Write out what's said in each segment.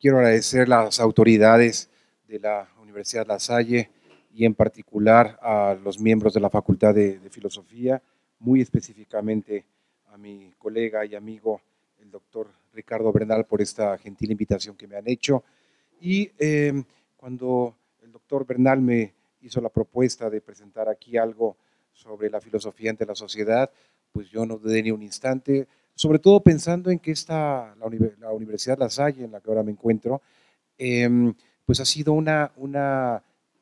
Quiero agradecer a las autoridades de la Universidad La Salle y en particular a los miembros de la Facultad de, Filosofía, muy específicamente a mi colega y amigo, el doctor Ricardo Bernal, por esta gentil invitación que me han hecho. Y eh, cuando el doctor Bernal me hizo la propuesta de presentar aquí algo sobre la filosofía ante la sociedad, pues yo no dudé ni un instante, sobre todo pensando en que esta, la, la Universidad La Salle, en la que ahora me encuentro, em, pues ha sido una,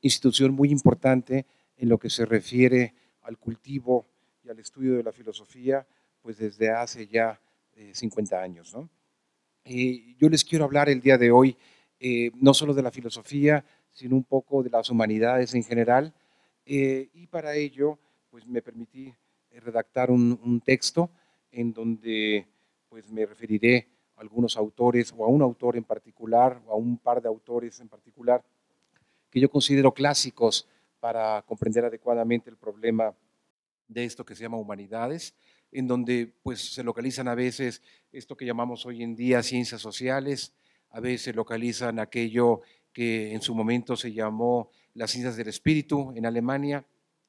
institución muy importante en lo que se refiere al cultivo y al estudio de la filosofía, pues desde hace ya 50 eh, años. ¿no? yo les quiero hablar el día de hoy eh, no solo de la filosofía, sino un poco de las humanidades en general, eh, y para ello pues me permití redactar un texto en donde pues me referiré a algunos autores o a un autor en particular o a un par de autores en particular que yo considero clásicos para comprender adecuadamente el problema de esto que se llama humanidades, en donde pues se localizan a veces esto que llamamos hoy en día ciencias sociales, a veces localizan aquello que en su momento se llamó las ciencias del espíritu en Alemania,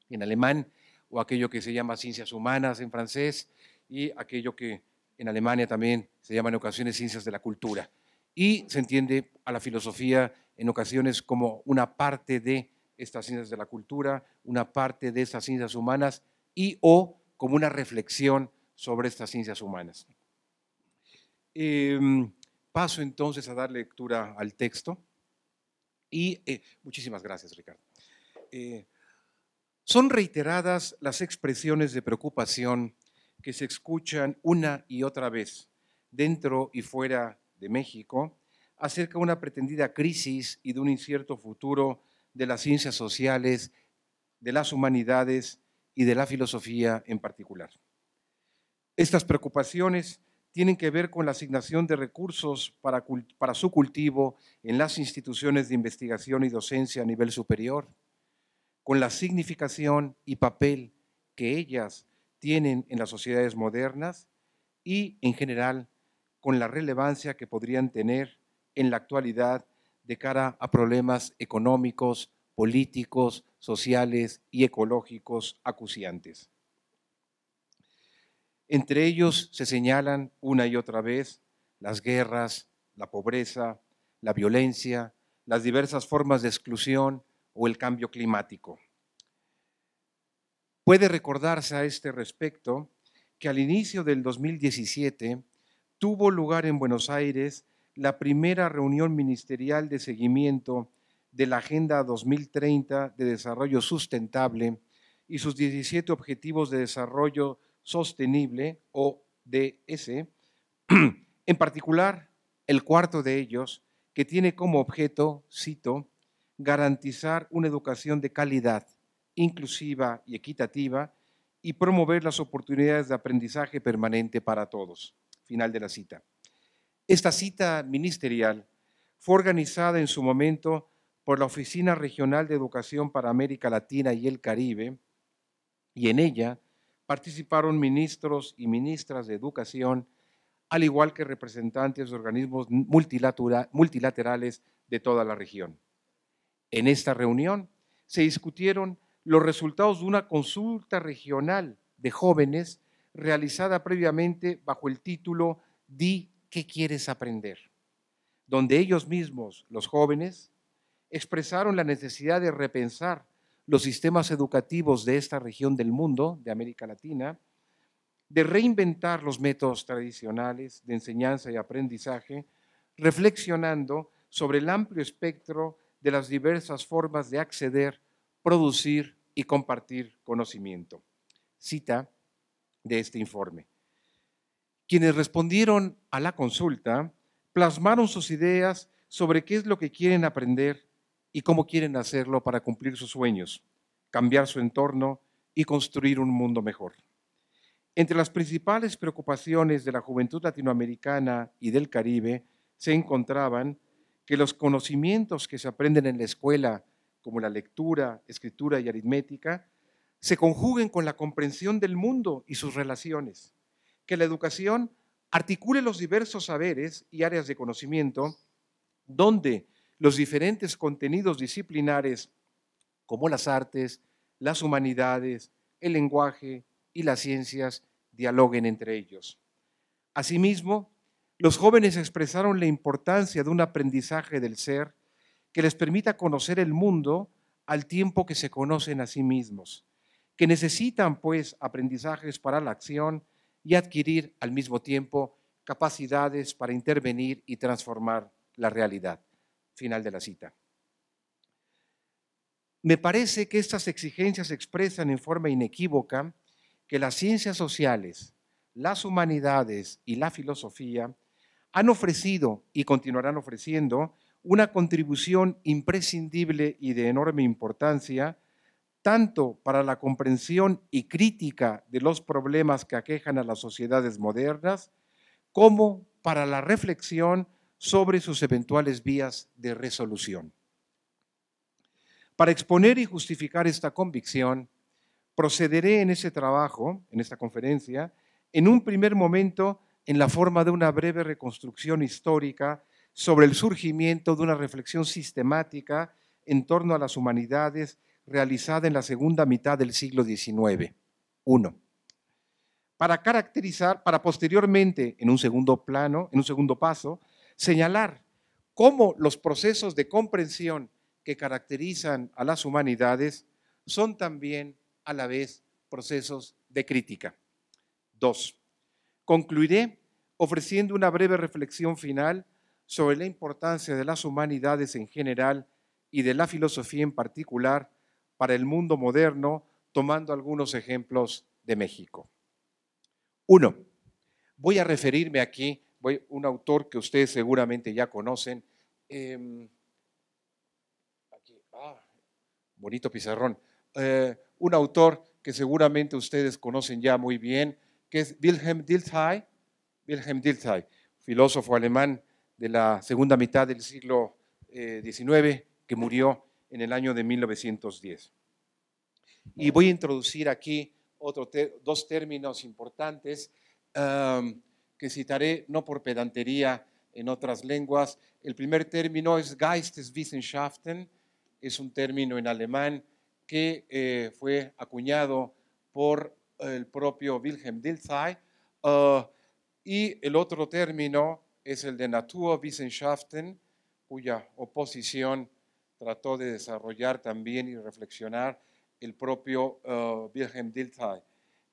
en alemán, o aquello que se llama ciencias humanas en francés, y aquello que en Alemania también se llama en ocasiones ciencias de la cultura. Y se entiende a la filosofía en ocasiones como una parte de estas ciencias de la cultura, una parte de estas ciencias humanas y o como una reflexión sobre estas ciencias humanas. Em, paso entonces a dar lectura al texto y eh, muchísimas gracias Ricardo. Eh, son reiteradas las expresiones de preocupación que se escuchan una y otra vez, dentro y fuera de México, acerca de una pretendida crisis y de un incierto futuro de las ciencias sociales, de las humanidades y de la filosofía en particular. Estas preocupaciones tienen que ver con la asignación de recursos para, para, su cultivo en las instituciones de investigación y docencia a nivel superior, con la significación y papel que ellas tienen en las sociedades modernas y en general con la relevancia que podrían tener en la actualidad de cara a problemas económicos, políticos, sociales y ecológicos acuciantes. Entre ellos se señalan una y otra vez las guerras, la pobreza, la violencia, las diversas formas de exclusión o el cambio climático. Puede recordarse a este respecto que al inicio del 2017 tuvo lugar en Buenos Aires la primera reunión ministerial de seguimiento de la Agenda 2030 de Desarrollo Sustentable y sus 17 Objetivos de Desarrollo Sostenible, ODS, en particular el cuarto de ellos, que tiene como objeto, cito, garantizar una educación de calidad inclusiva y equitativa y promover las oportunidades de aprendizaje permanente para todos. Final de la cita. Esta cita ministerial fue organizada en su momento por la Oficina Regional de Educación para América Latina y el Caribe y en ella participaron ministros y ministras de educación, al igual que representantes de organismos multilaterales de toda la región. En esta reunión se discutieron los resultados de una consulta regional de jóvenes realizada previamente bajo el título Di qué quieres aprender, donde ellos mismos, los jóvenes, expresaron la necesidad de repensar los sistemas educativos de esta región del mundo, de América Latina, de reinventar los métodos tradicionales de enseñanza y aprendizaje, reflexionando sobre el amplio espectro de las diversas formas de acceder, producir y compartir conocimiento. Cita de este informe. Quienes respondieron a la consulta plasmaron sus ideas sobre qué es lo que quieren aprender y cómo quieren hacerlo para cumplir sus sueños, cambiar su entorno y construir un mundo mejor. Entre las principales preocupaciones de la juventud latinoamericana y del Caribe se encontraban que los conocimientos que se aprenden en la escuela como la lectura, escritura y aritmética, se conjuguen con la comprensión del mundo y sus relaciones, que la educación articule los diversos saberes y áreas de conocimiento, donde los diferentes contenidos disciplinares, como las artes, las humanidades, el lenguaje y las ciencias, dialoguen entre ellos. Asimismo, los jóvenes expresaron la importancia de un aprendizaje del ser que les permita conocer el mundo al tiempo que se conocen a sí mismos, que necesitan pues aprendizajes para la acción y adquirir al mismo tiempo capacidades para intervenir y transformar la realidad. Final de la cita. Me parece que estas exigencias expresan en forma inequívoca que las ciencias sociales, las humanidades y la filosofía han ofrecido y continuarán ofreciendo una contribución imprescindible y de enorme importancia, tanto para la comprensión y crítica de los problemas que aquejan a las sociedades modernas, como para la reflexión sobre sus eventuales vías de resolución. Para exponer y justificar esta convicción, procederé en ese trabajo, en esta conferencia, en un primer momento en la forma de una breve reconstrucción histórica sobre el surgimiento de una reflexión sistemática en torno a las humanidades realizada en la segunda mitad del siglo XIX. Uno, Para caracterizar, para posteriormente, en un segundo plano, en un segundo paso, señalar cómo los procesos de comprensión que caracterizan a las humanidades son también a la vez procesos de crítica. Dos, Concluiré ofreciendo una breve reflexión final sobre la importancia de las humanidades en general y de la filosofía en particular para el mundo moderno, tomando algunos ejemplos de México. Uno, voy a referirme aquí, voy, un autor que ustedes seguramente ya conocen, em, ah, bonito pizarrón, eh, un autor que seguramente ustedes conocen ya muy bien, que es Wilhelm Dilthey, Wilhelm Dilthey, filósofo alemán de la segunda mitad del siglo XIX, eh, que murió en el año de 1910. Y voy a introducir aquí dos términos importantes que citaré no por pedantería en otras lenguas. El primer término es Geisteswissenschaften, es un término en alemán que eh, fue acuñado por el propio Wilhelm Dilthey. Ah, y el otro término es el de Naturwissenschaften, cuya oposición trató de desarrollar también y reflexionar el propio eh, Wilhelm Dilthey.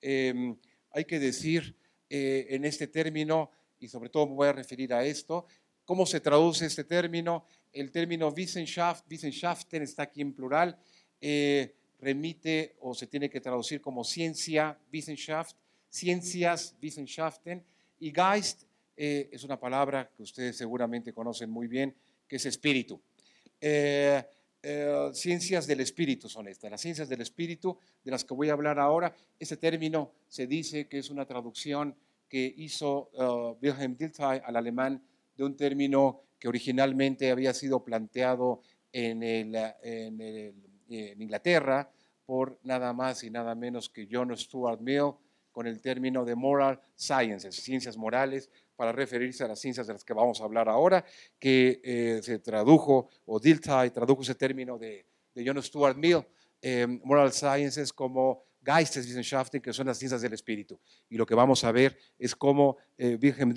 Em, hay que decir eh, en este término, y sobre todo me voy a referir a esto, ¿cómo se traduce este término? El término Wissenschaft, Wissenschaften está aquí en plural, eh, remite o se tiene que traducir como ciencia, Wissenschaft, ciencias, Wissenschaften, y Geist eh, es una palabra que ustedes seguramente conocen muy bien, que es espíritu. Eh, eh, ciencias del espíritu son estas, las ciencias del espíritu de las que voy a hablar ahora. Este término se dice que es una traducción que hizo uh, Wilhelm Dilthey al alemán de un término que originalmente había sido planteado en, en Inglaterra por nada más y nada menos que John Stuart Mill con el término de moral sciences, ciencias morales, para referirse a las ciencias de las que vamos a hablar ahora, que eh, se tradujo, o y tradujo ese término de, John Stuart Mill, eh, moral sciences como Geisteswissenschaften, que son las ciencias del espíritu. Y lo que vamos a ver es cómo Wilhelm eh, eh,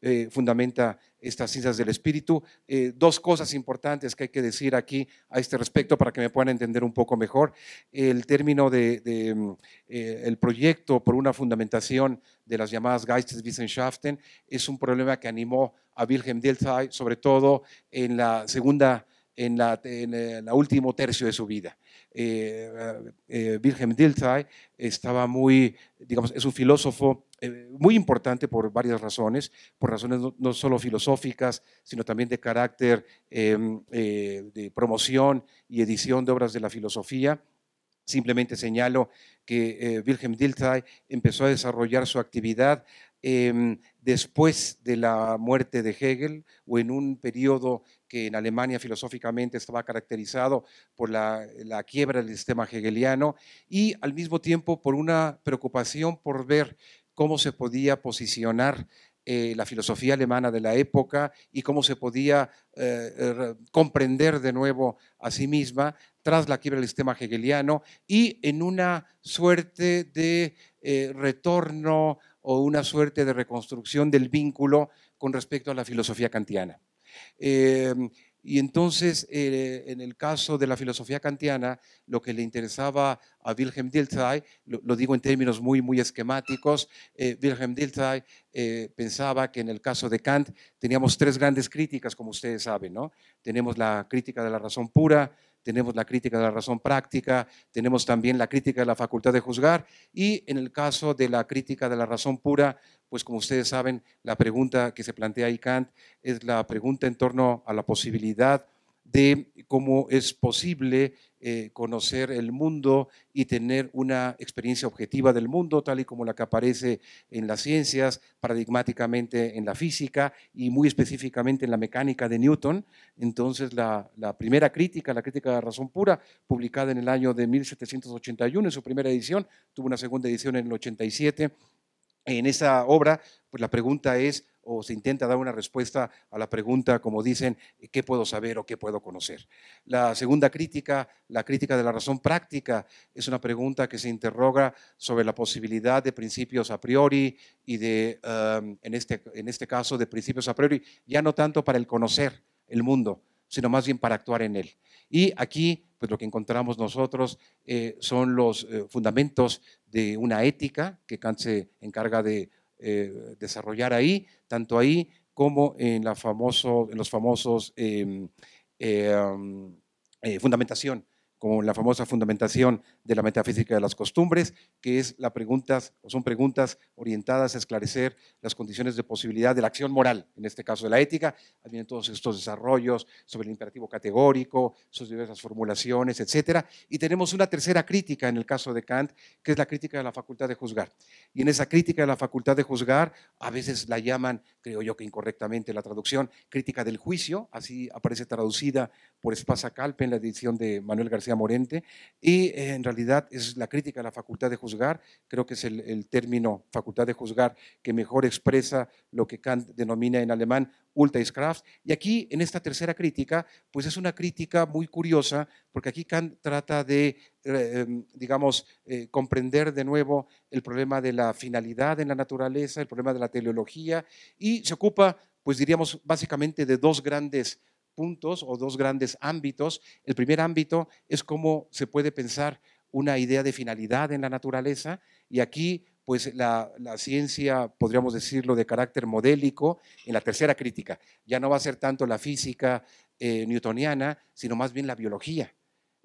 Dilthey fundamenta estas ciencias del espíritu. Eh, dos cosas importantes que hay que decir aquí a este respecto para que me puedan entender un poco mejor. El término de, mm, el proyecto por una fundamentación de las llamadas Geisteswissenschaften es un problema que animó a Wilhelm Dilthey, sobre todo en la segunda en, la, en el eh, último tercio de su vida. Eh, eh, eh, Wilhelm Dilthey estaba muy, digamos, es un filósofo muy importante por varias razones, por razones no, no solo filosóficas, sino también de carácter em, de promoción y edición de obras de la filosofía. Simplemente señalo que Wilhelm Dilthey empezó a desarrollar su actividad Em, después de la muerte de Hegel o en un periodo que en Alemania filosóficamente estaba caracterizado por la, quiebra del sistema hegeliano y al mismo tiempo por una preocupación por ver cómo se podía posicionar eh, la filosofía alemana de la época y cómo se podía eh, er, comprender de nuevo a sí misma tras la quiebra del sistema hegeliano y en una suerte de eh, retorno o una suerte de reconstrucción del vínculo con respecto a la filosofía kantiana. Em, y entonces, eh, en el caso de la filosofía kantiana, lo que le interesaba a Wilhelm Dilthey, lo, digo en términos muy, muy esquemáticos, eh, Wilhelm Dilthey eh, pensaba que en el caso de Kant teníamos tres grandes críticas, como ustedes saben, ¿no? Tenemos la crítica de la razón pura, tenemos la crítica de la razón práctica, tenemos también la crítica de la facultad de juzgar y en el caso de la crítica de la razón pura, pues como ustedes saben, la pregunta que se plantea ahí Kant es la pregunta en torno a la posibilidad de cómo es posible eh, conocer el mundo y tener una experiencia objetiva del mundo, tal y como la que aparece en las ciencias, paradigmáticamente en la física y muy específicamente en la mecánica de Newton. Entonces, la, primera crítica, la crítica de la razón pura, publicada en el año de 1781, en su primera edición, tuvo una segunda edición en el 87. En esa obra, pues la pregunta es, o se intenta dar una respuesta a la pregunta, como dicen, ¿qué puedo saber o qué puedo conocer? La segunda crítica, la crítica de la razón práctica, es una pregunta que se interroga sobre la posibilidad de principios a priori y de, um, en, este, en este caso, de principios a priori, ya no tanto para el conocer el mundo, sino más bien para actuar en él. Y aquí, pues lo que encontramos nosotros eh, son los eh, fundamentos de una ética que Kant se encarga de eh, desarrollar ahí, tanto ahí como en, la famoso, en los famosos em, eh, eh, fundamentación, como la famosa fundamentación de la metafísica de las costumbres, que es la preguntas, o son preguntas orientadas a esclarecer las condiciones de posibilidad de la acción moral, en este caso de la ética. Vienen todos estos desarrollos sobre el imperativo categórico, sus diversas formulaciones, etcétera, Y tenemos una tercera crítica en el caso de Kant, que es la crítica de la facultad de juzgar. Y en esa crítica de la facultad de juzgar, a veces la llaman, creo yo que incorrectamente la traducción, crítica del juicio, así aparece traducida por Espasa Calpe en la edición de Manuel García Morente, y eh, en realidad es la crítica a la facultad de juzgar, creo que es el, término facultad de juzgar que mejor expresa lo que Kant denomina en alemán Ulteiskraft. Y aquí, en esta tercera crítica, pues es una crítica muy curiosa, porque aquí Kant trata de, eh, em, digamos, eh, comprender de nuevo el problema de la finalidad en la naturaleza, el problema de la teleología, y se ocupa, pues diríamos, básicamente de dos grandes puntos o dos grandes ámbitos. El primer ámbito es cómo se puede pensar una idea de finalidad en la naturaleza y aquí pues la, ciencia, podríamos decirlo, de carácter modélico en la tercera crítica. Ya no va a ser tanto la física eh, newtoniana, sino más bien la biología.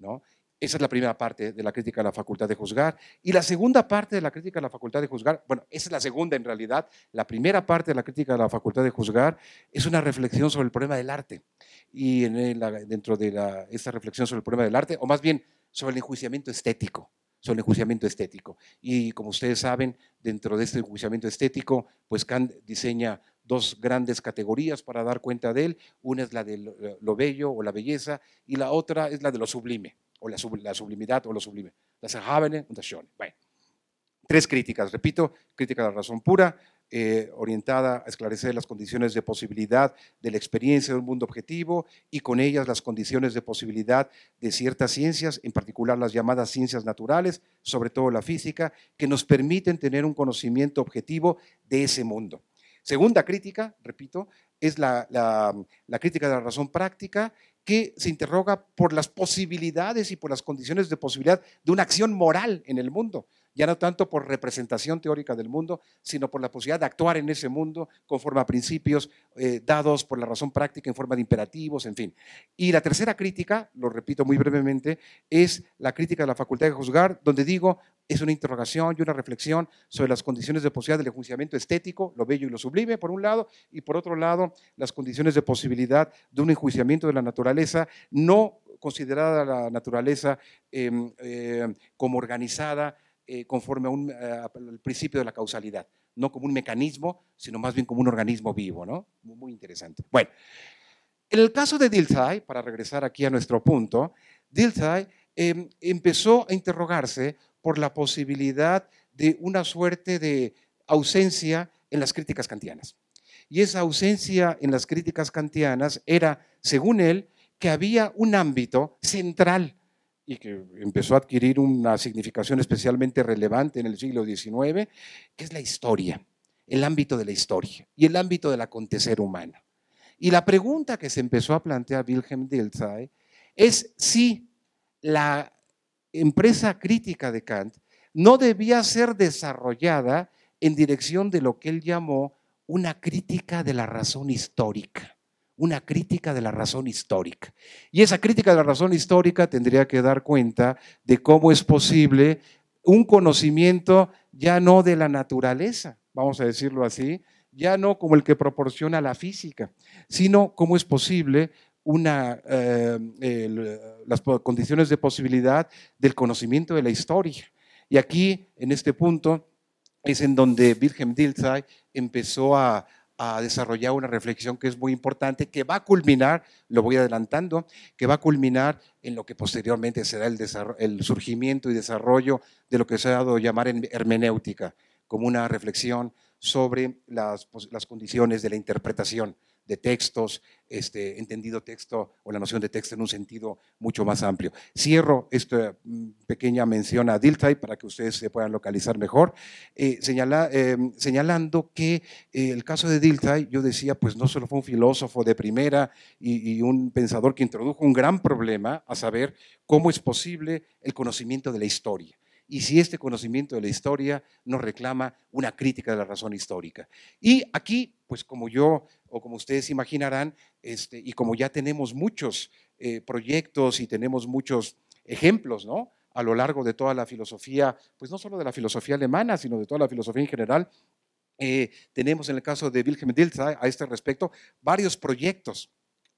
¿no? Esa es la primera parte de la crítica a la facultad de juzgar. Y la segunda parte de la crítica a la facultad de juzgar, bueno, esa es la segunda en realidad, la primera parte de la crítica a la facultad de juzgar es una reflexión sobre el problema del arte. Y dentro de esta reflexión sobre el problema del arte, o más bien sobre el enjuiciamiento estético, sobre el enjuiciamiento estético. Y como ustedes saben, dentro de este enjuiciamiento estético, pues Kant diseña dos grandes categorías para dar cuenta de él. Una es la de lo bello o la belleza y la otra es la de lo sublime o la, sublimidad o lo sublime. las Erhabene und das Bueno. Tres críticas, repito, crítica de la razón pura, eh, orientada a esclarecer las condiciones de posibilidad de la experiencia de un mundo objetivo y con ellas las condiciones de posibilidad de ciertas ciencias, en particular las llamadas ciencias naturales, sobre todo la física, que nos permiten tener un conocimiento objetivo de ese mundo. Segunda crítica, repito, es la crítica de la razón práctica que se interroga por las posibilidades y por las condiciones de posibilidad de una acción moral en el mundo, ya no tanto por representación teórica del mundo, sino por la posibilidad de actuar en ese mundo conforme a principios eh, dados por la razón práctica en forma de imperativos, en fin. Y la tercera crítica, lo repito muy brevemente, es la crítica de la facultad de juzgar, donde digo, es una interrogación y una reflexión sobre las condiciones de posibilidad del enjuiciamiento estético, lo bello y lo sublime, por un lado, y por otro lado, las condiciones de posibilidad de un enjuiciamiento de la naturaleza, no considerada la naturaleza em, eh, como organizada eh, conforme a un, eh, al principio de la causalidad, no como un mecanismo, sino más bien como un organismo vivo, ¿no? Muy, interesante. Bueno, en el caso de Dilthey, para regresar aquí a nuestro punto, Dilthey em, empezó a interrogarse por la posibilidad de una suerte de ausencia en las críticas kantianas. Y esa ausencia en las críticas kantianas era, según él, que había un ámbito central y que empezó a adquirir una significación especialmente relevante en el siglo XIX, que es la historia, el ámbito de la historia y el ámbito del acontecer humano. Y la pregunta que se empezó a plantear Wilhelm Dilthey es si la empresa crítica de Kant no debía ser desarrollada en dirección de lo que él llamó una crítica de la razón histórica, una crítica de la razón histórica. Y esa crítica de la razón histórica tendría que dar cuenta de cómo es posible un conocimiento ya no de la naturaleza, vamos a decirlo así, ya no como el que proporciona la física, sino cómo es posible una, eh, las condiciones de posibilidad del conocimiento de la historia. Y aquí, en este punto, es en donde Wilhelm Dilthey empezó a, desarrollar una reflexión que es muy importante, que va a culminar, lo voy adelantando, que va a culminar en lo que posteriormente será el, surgimiento y desarrollo de lo que se ha dado a llamar hermenéutica, como una reflexión sobre las condiciones de la interpretación de textos, este, entendido texto o la noción de texto en un sentido mucho más amplio. Cierro esta mm, pequeña mención a Diltai para que ustedes se puedan localizar mejor, eh, señala, em, señalando que eh, el caso de Diltai, yo decía, pues no solo fue un filósofo de primera y, y un pensador que introdujo un gran problema, a saber cómo es posible el conocimiento de la historia y si este conocimiento de la historia nos reclama una crítica de la razón histórica. Y aquí, pues como yo o como ustedes imaginarán, este, y como ya tenemos muchos eh, proyectos y tenemos muchos ejemplos, ¿no? A lo largo de toda la filosofía, pues no solo de la filosofía alemana, sino de toda la filosofía en general, eh, tenemos en el caso de Wilhelm Dilthey a este respecto varios proyectos,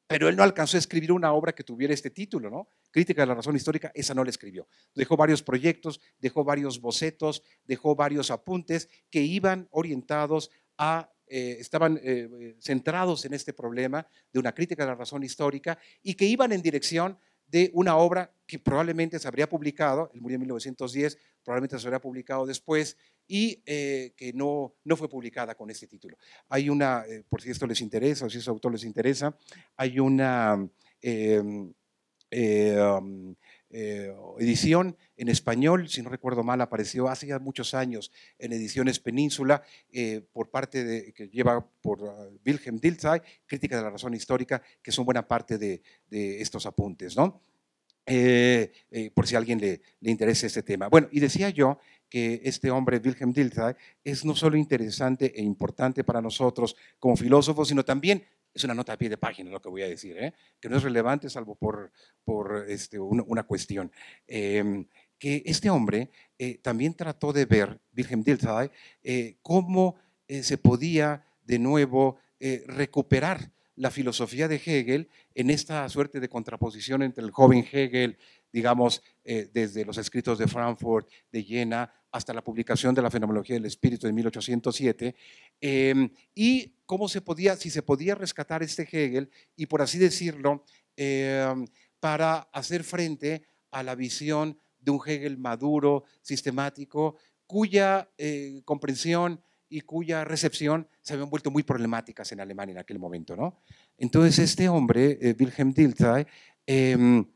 pero él no alcanzó a escribir una obra que tuviera este título, ¿no? Crítica de la razón histórica, esa no la escribió. Dejó varios proyectos, dejó varios bocetos, dejó varios apuntes que iban orientados a eh, estaban eh, eh, centrados en este problema de una crítica de la razón histórica y que iban en dirección de una obra que probablemente se habría publicado, él murió en 1910, probablemente se habría publicado después y que no, no fue publicada con este título. Hay una, por si esto les interesa o si ese autor les interesa, hay una... Em, um, eh, edición en español, si no recuerdo mal, apareció hace ya muchos años en Ediciones Península, eh, por parte de, que lleva por ah, Wilhelm Dilthey, Crítica de la Razón Histórica, que son buena parte de, estos apuntes, ¿no? Eh, por si a alguien le, interesa este tema. Bueno, y decía yo que este hombre, Wilhelm Dilthey, es no solo interesante e importante para nosotros como filósofos, sino también es una nota a pie de página lo que voy a decir, ¿eh? que no es relevante salvo por, este, una, cuestión. Em, que este hombre eh, también trató de ver, Wilhelm eh, Dilthey, cómo se podía de nuevo recuperar la filosofía de Hegel en esta suerte de contraposición entre el joven Hegel digamos, eh, desde los escritos de Frankfurt, de Jena, hasta la publicación de la Fenomenología del Espíritu de 1807, em, y cómo se podía, si se podía rescatar este Hegel, y por así decirlo, em, para hacer frente a la visión de un Hegel maduro, sistemático, cuya eh, comprensión y cuya recepción se habían vuelto muy problemáticas en Alemania en aquel momento. ¿no? Entonces este hombre, eh, Wilhelm Dilthey, em,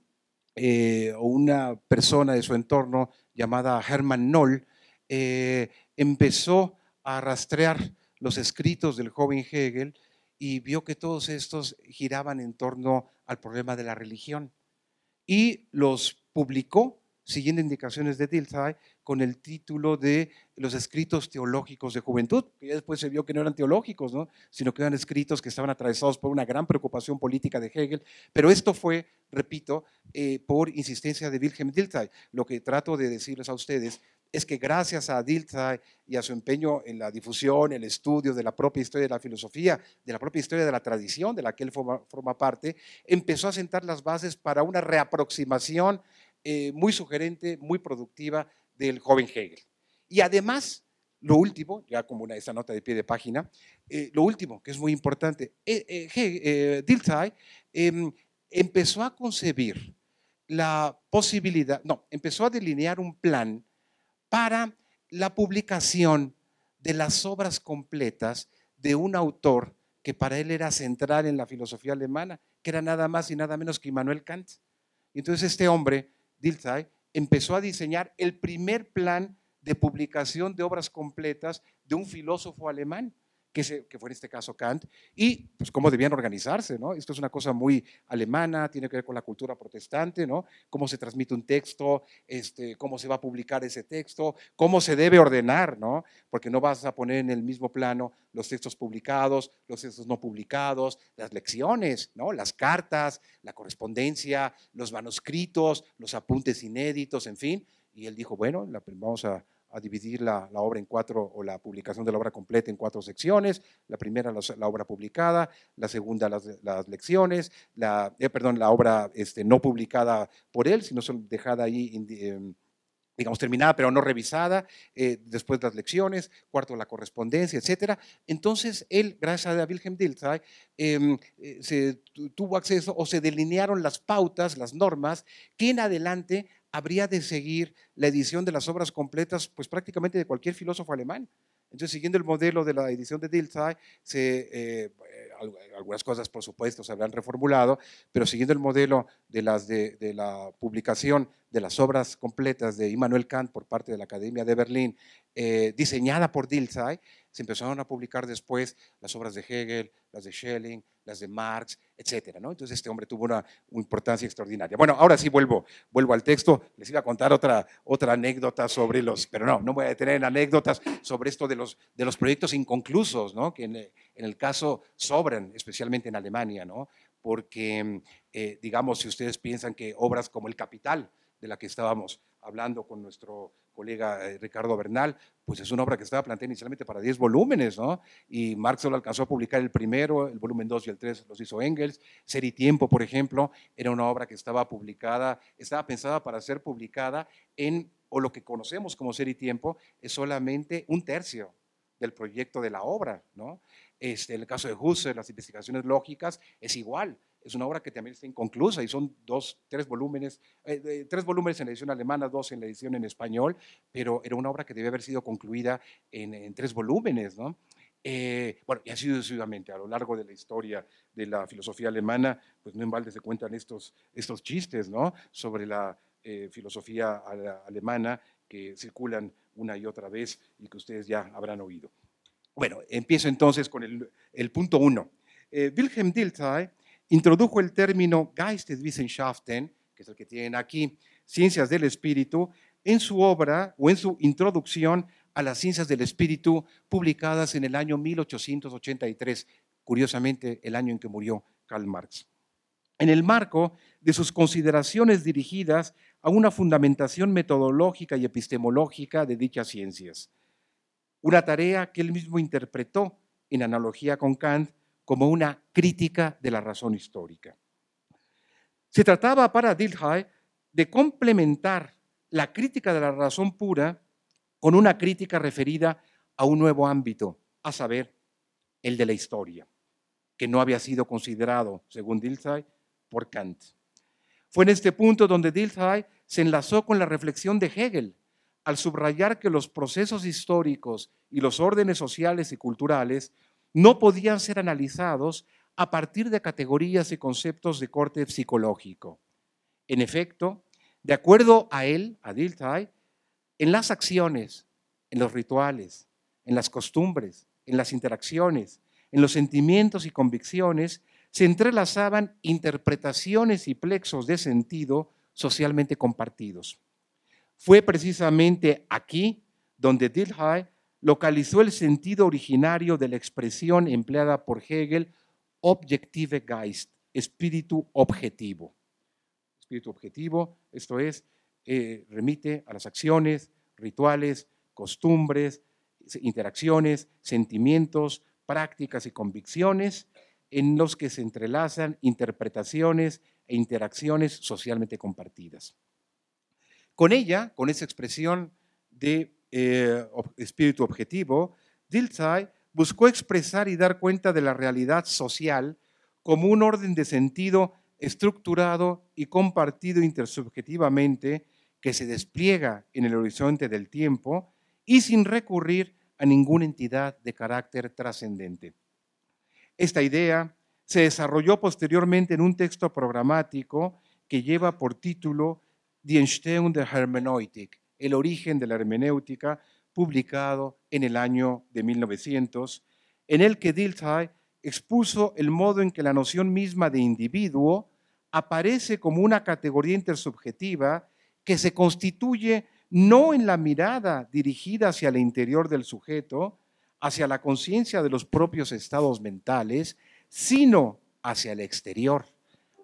eh, o una persona de su entorno llamada Hermann Noll, eh, empezó a rastrear los escritos del joven Hegel y vio que todos estos giraban en torno al problema de la religión. Y los publicó siguiendo indicaciones de Dilthey, con el título de Los escritos teológicos de juventud, que después se vio que no eran teológicos, sino que eran escritos que estaban atravesados por una gran preocupación política de Hegel, pero esto fue, repito, eh, por insistencia de Wilhelm Dilthey. Lo que trato de decirles a ustedes es que gracias a Dilthey y a su empeño en la difusión, el estudio de la propia historia de la filosofía, de la propia historia de la tradición de la que él forma parte, empezó a sentar las bases para una reaproximación eh, muy sugerente, muy productiva del joven Hegel. Y además, lo último, ya como una, esa nota de pie de página, eh, lo último, que es muy importante, eh, Dilthey em, empezó a concebir la posibilidad, no, empezó a delinear un plan para la publicación de las obras completas de un autor que para él era central en la filosofía alemana, que era nada más y nada menos que Immanuel Kant. entonces este hombre Dilthey empezó a diseñar el primer plan de publicación de obras completas de un filósofo alemán, que, fue en este caso Kant, y pues cómo debían organizarse, ¿no? Esto es una cosa muy alemana, tiene que ver con la cultura protestante, ¿no? Cómo se transmite un texto, este, cómo se va a publicar ese texto, cómo se debe ordenar, ¿no? Porque no vas a poner en el mismo plano los textos publicados, los textos no publicados, las lecciones, ¿no? Las cartas, la correspondencia, los manuscritos, los apuntes inéditos, en fin. Y él dijo, bueno, la, vamos a a dividir la, obra en cuatro, o la publicación de la obra completa en cuatro secciones. La primera, la, obra publicada, la segunda, las, lecciones, la, eh, perdón, la obra este, no publicada por él, sino dejada ahí, eh, digamos, terminada, pero no revisada, eh, después las lecciones, cuarto, la correspondencia, etc. Entonces, él, gracias a Wilhelm em, Dilthey, se tuvo acceso o se delinearon las pautas, las normas, que en adelante habría de seguir la edición de las obras completas, pues prácticamente de cualquier filósofo alemán. Entonces, siguiendo el modelo de la edición de Dilthey, eh, algunas cosas, por supuesto, se habrán reformulado, pero siguiendo el modelo de, la publicación de las obras completas de Immanuel Kant por parte de la Academia de Berlín, eh, diseñada por Dilthey, se empezaron a publicar después las obras de Hegel, las de Schelling, las de Marx, etc. ¿no? Entonces este hombre tuvo una, importancia extraordinaria. Bueno, ahora sí vuelvo, vuelvo al texto, les iba a contar otra, otra anécdota sobre los, pero no, no voy a detener en anécdotas sobre esto de los, de los proyectos inconclusos, ¿no? que en, el caso sobran, especialmente en Alemania, ¿no? porque, eh, digamos, si ustedes piensan que obras como El Capital, de la que estábamos hablando con nuestro colega eh, Ricardo Bernal, pues es una obra que estaba planteada inicialmente para 10 volúmenes, ¿no? Y Marx solo alcanzó a publicar el primero, el volumen 2 y el 3 los hizo Engels. Ser y Tiempo, por ejemplo, era una obra que estaba publicada, estaba pensada para ser publicada en, o lo que conocemos como Ser y Tiempo, es solamente un tercio del proyecto de la obra, ¿no? Este, el caso de Husserl, las investigaciones lógicas, es igual es una obra que también está inconclusa y son dos, tres volúmenes, eh, tres volúmenes en la edición alemana, dos en la edición en español, pero era una obra que debía haber sido concluida en, tres volúmenes, ¿no? Eh, bueno, y así decididamente, a lo largo de la historia de la filosofía alemana, pues no en balde se cuentan estos, estos chistes, ¿no? Sobre la eh, filosofía alemana que circulan una y otra vez y que ustedes ya habrán oído. Bueno, empiezo entonces con el, punto uno. Wilhelm Dilthey introdujo el término Geisteswissenschaften, que es el que tienen aquí, ciencias del espíritu, en su obra o en su introducción a las ciencias del espíritu publicadas en el año 1883, curiosamente el año en que murió Karl Marx. En el marco de sus consideraciones dirigidas a una fundamentación metodológica y epistemológica de dichas ciencias, una tarea que él mismo interpretó en analogía con Kant como una crítica de la razón histórica. Se trataba para Dilthey de complementar la crítica de la razón pura con una crítica referida a un nuevo ámbito, a saber, el de la historia, que no había sido considerado, según Dilthey, por Kant. Fue en este punto donde Dilthey se enlazó con la reflexión de Hegel, al subrayar que los procesos históricos y los órdenes sociales y culturales no podían ser analizados a partir de categorías y conceptos de corte psicológico. En efecto, de acuerdo a él, a Dilthey, en las acciones, en los rituales, en las costumbres, en las interacciones, en los sentimientos y convicciones, se entrelazaban interpretaciones y plexos de sentido socialmente compartidos. Fue precisamente aquí donde Dilthey localizó el sentido originario de la expresión empleada por Hegel, objective Geist, espíritu objetivo. Espíritu objetivo, esto es, eh, remite a las acciones, rituales, costumbres, interacciones, sentimientos, prácticas y convicciones en los que se entrelazan interpretaciones e interacciones socialmente compartidas. Con ella, con esa expresión de eh, espíritu objetivo, Dilthey buscó expresar y dar cuenta de la realidad social como un orden de sentido estructurado y compartido intersubjetivamente que se despliega en el horizonte del tiempo y sin recurrir a ninguna entidad de carácter trascendente. Esta idea se desarrolló posteriormente en un texto programático que lleva por título Die Entstehung der Hermeneutik, el origen de la hermenéutica, publicado en el año de 1900, en el que Dilthey expuso el modo en que la noción misma de individuo aparece como una categoría intersubjetiva que se constituye no en la mirada dirigida hacia el interior del sujeto, hacia la conciencia de los propios estados mentales, sino hacia el exterior,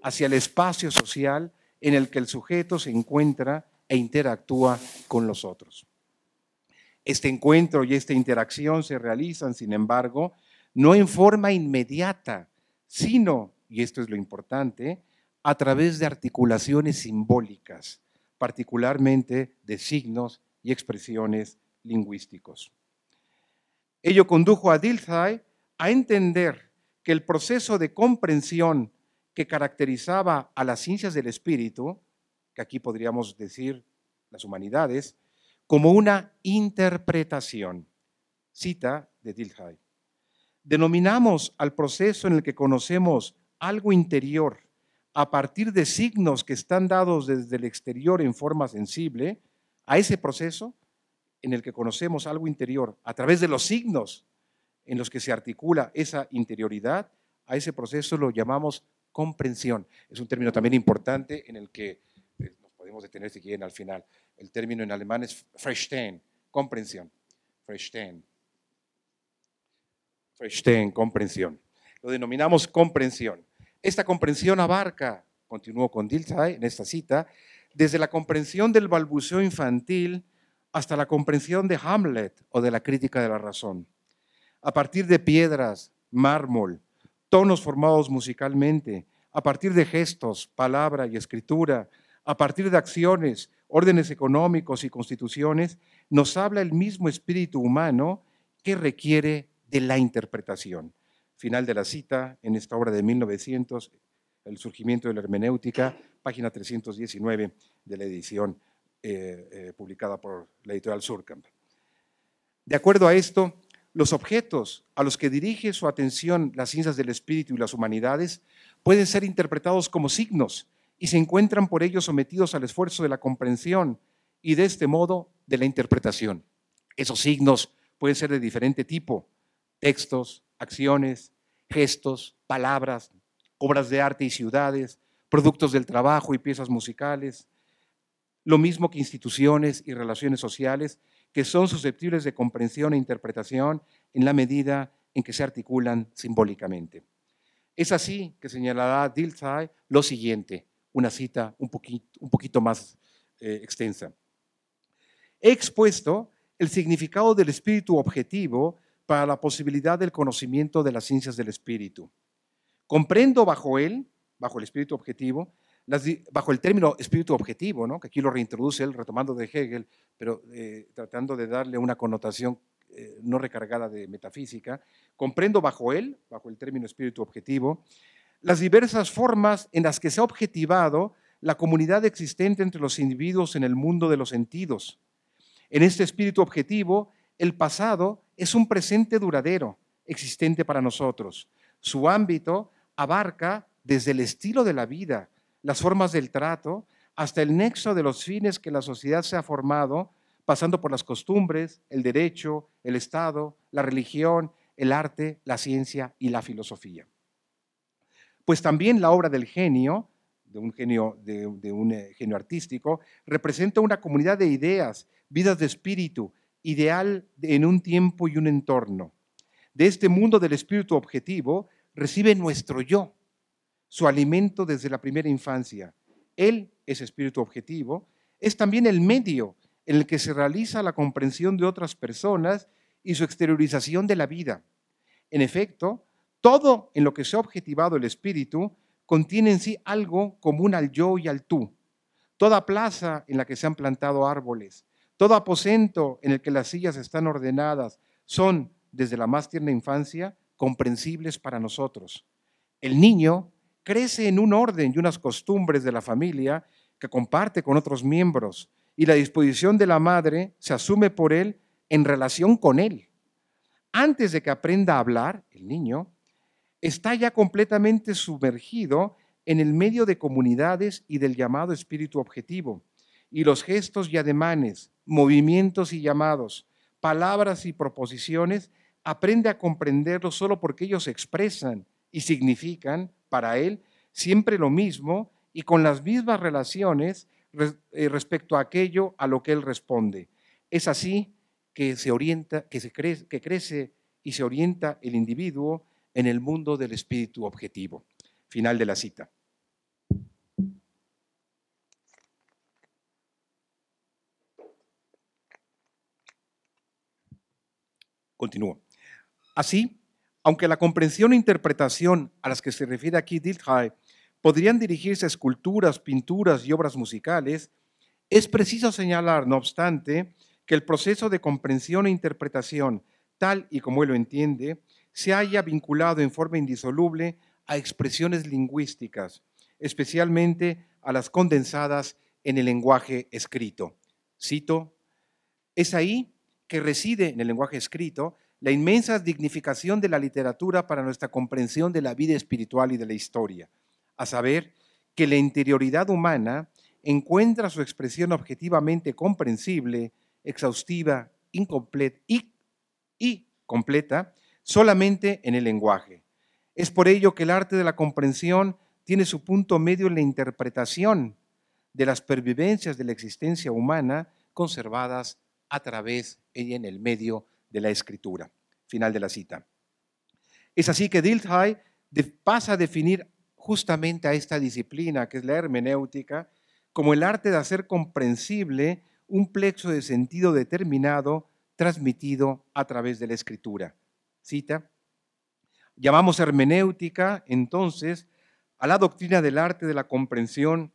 hacia el espacio social en el que el sujeto se encuentra e interactúa con los otros. Este encuentro y esta interacción se realizan, sin embargo, no en forma inmediata, sino, y esto es lo importante, a través de articulaciones simbólicas, particularmente de signos y expresiones lingüísticos. Ello condujo a Dilthey a entender que el proceso de comprensión que caracterizaba a las ciencias del espíritu que aquí podríamos decir las humanidades, como una interpretación. Cita de Dilhay. Denominamos al proceso en el que conocemos algo interior a partir de signos que están dados desde el exterior en forma sensible, a ese proceso en el que conocemos algo interior, a través de los signos en los que se articula esa interioridad, a ese proceso lo llamamos comprensión. Es un término también importante en el que podemos detener si quieren al final. El término en alemán es Verstehen, comprensión. Verstehen. comprensión. Lo denominamos comprensión. Esta comprensión abarca, continuó con Dilthey en esta cita, desde la comprensión del balbuceo infantil hasta la comprensión de Hamlet o de la crítica de la razón. A partir de piedras, mármol, tonos formados musicalmente, a partir de gestos, palabra y escritura, a partir de acciones, órdenes económicos y constituciones, nos habla el mismo espíritu humano que requiere de la interpretación. Final de la cita en esta obra de 1900, El surgimiento de la hermenéutica, página 319 de la edición eh, eh, publicada por la editorial Surkamp. De acuerdo a esto, los objetos a los que dirige su atención las ciencias del espíritu y las humanidades pueden ser interpretados como signos y se encuentran por ello sometidos al esfuerzo de la comprensión y de este modo de la interpretación. Esos signos pueden ser de diferente tipo, textos, acciones, gestos, palabras, obras de arte y ciudades, productos del trabajo y piezas musicales, lo mismo que instituciones y relaciones sociales que son susceptibles de comprensión e interpretación en la medida en que se articulan simbólicamente. Es así que señalará Dilthey lo siguiente una cita un poquito, un poquito más eh, extensa. He expuesto el significado del espíritu objetivo para la posibilidad del conocimiento de las ciencias del espíritu. Comprendo bajo él, bajo el espíritu objetivo, bajo el término espíritu objetivo, ¿no? que aquí lo reintroduce él retomando de Hegel, pero eh, tratando de darle una connotación eh, no recargada de metafísica, comprendo bajo él, bajo el término espíritu objetivo, las diversas formas en las que se ha objetivado la comunidad existente entre los individuos en el mundo de los sentidos. En este espíritu objetivo, el pasado es un presente duradero existente para nosotros. Su ámbito abarca desde el estilo de la vida, las formas del trato, hasta el nexo de los fines que la sociedad se ha formado, pasando por las costumbres, el derecho, el Estado, la religión, el arte, la ciencia y la filosofía pues también la obra del genio, de un genio, de, un eh, genio artístico, representa una comunidad de ideas, vidas de espíritu, ideal en un tiempo y un entorno. De este mundo del espíritu objetivo recibe nuestro yo, su alimento desde la primera infancia. Él es espíritu objetivo, es también el medio en el que se realiza la comprensión de otras personas y su exteriorización de la vida. En efecto, todo en lo que se ha objetivado el espíritu contiene en sí algo común al yo y al tú. Toda plaza en la que se han plantado árboles, todo aposento en el que las sillas están ordenadas son, desde la más tierna infancia, comprensibles para nosotros. El niño crece en un orden y unas costumbres de la familia que comparte con otros miembros y la disposición de la madre se asume por él en relación con él. Antes de que aprenda a hablar, el niño está ya completamente sumergido en el medio de comunidades y del llamado espíritu objetivo, y los gestos y ademanes, movimientos y llamados, palabras y proposiciones, aprende a comprenderlos solo porque ellos expresan y significan para él siempre lo mismo y con las mismas relaciones eh, respecto a aquello a lo que él responde. Es así que se orienta, que crece y se orienta el individuo en el mundo del espíritu objetivo. Final de la cita. Continúo. Así, aunque la comprensión e interpretación a las que se refiere aquí Dilthey podrían dirigirse a esculturas, pinturas y obras musicales, es preciso señalar, no obstante, que el proceso de comprensión e interpretación, tal y como él lo entiende, se haya vinculado en forma indisoluble a expresiones lingüísticas, especialmente a las condensadas en el lenguaje escrito. Cito, es ahí que reside en el lenguaje escrito la inmensa dignificación de la literatura para nuestra comprensión de la vida espiritual y de la historia, a saber, que la interioridad humana encuentra su expresión objetivamente comprensible, exhaustiva, incompleta y, y completa solamente en el lenguaje. Es por ello que el arte de la comprensión tiene su punto medio en la interpretación de las pervivencias de la existencia humana conservadas a través y en el medio de la escritura. Final de la cita. Es así que Dilthey pasa a definir justamente a esta disciplina, que es la hermenéutica, como el arte de hacer comprensible un plexo de sentido determinado transmitido a través de la escritura cita, llamamos hermenéutica entonces a la doctrina del arte de la comprensión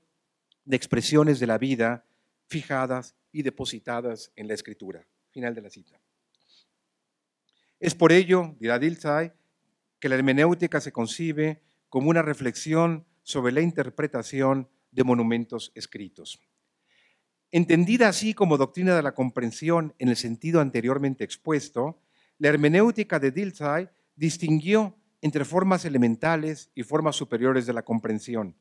de expresiones de la vida fijadas y depositadas en la escritura. Final de la cita. Es por ello, dirá Dilthey, que la hermenéutica se concibe como una reflexión sobre la interpretación de monumentos escritos. Entendida así como doctrina de la comprensión en el sentido anteriormente expuesto, la hermenéutica de Dilthey distinguió entre formas elementales y formas superiores de la comprensión.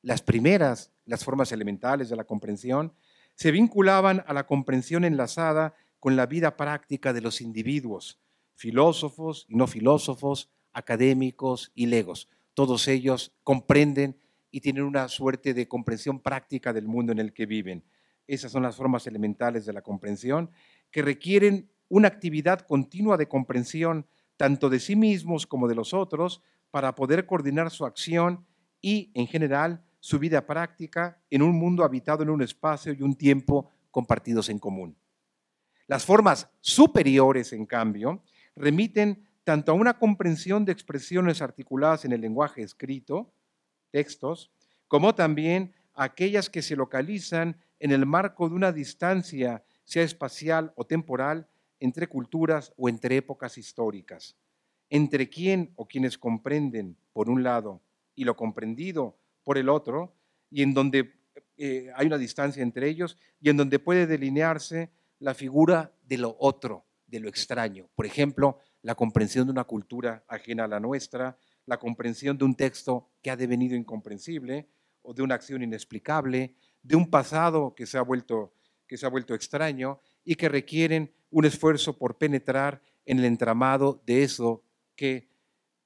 Las primeras, las formas elementales de la comprensión, se vinculaban a la comprensión enlazada con la vida práctica de los individuos, filósofos y no filósofos, académicos y legos. Todos ellos comprenden y tienen una suerte de comprensión práctica del mundo en el que viven. Esas son las formas elementales de la comprensión que requieren una actividad continua de comprensión tanto de sí mismos como de los otros para poder coordinar su acción y, en general, su vida práctica en un mundo habitado en un espacio y un tiempo compartidos en común. Las formas superiores, en cambio, remiten tanto a una comprensión de expresiones articuladas en el lenguaje escrito, textos, como también a aquellas que se localizan en el marco de una distancia, sea espacial o temporal, entre culturas o entre épocas históricas, entre quién o quienes comprenden por un lado y lo comprendido por el otro, y en donde eh, hay una distancia entre ellos, y en donde puede delinearse la figura de lo otro, de lo extraño. Por ejemplo, la comprensión de una cultura ajena a la nuestra, la comprensión de un texto que ha devenido incomprensible, o de una acción inexplicable, de un pasado que se ha vuelto, que se ha vuelto extraño y que requieren un esfuerzo por penetrar en el entramado de eso que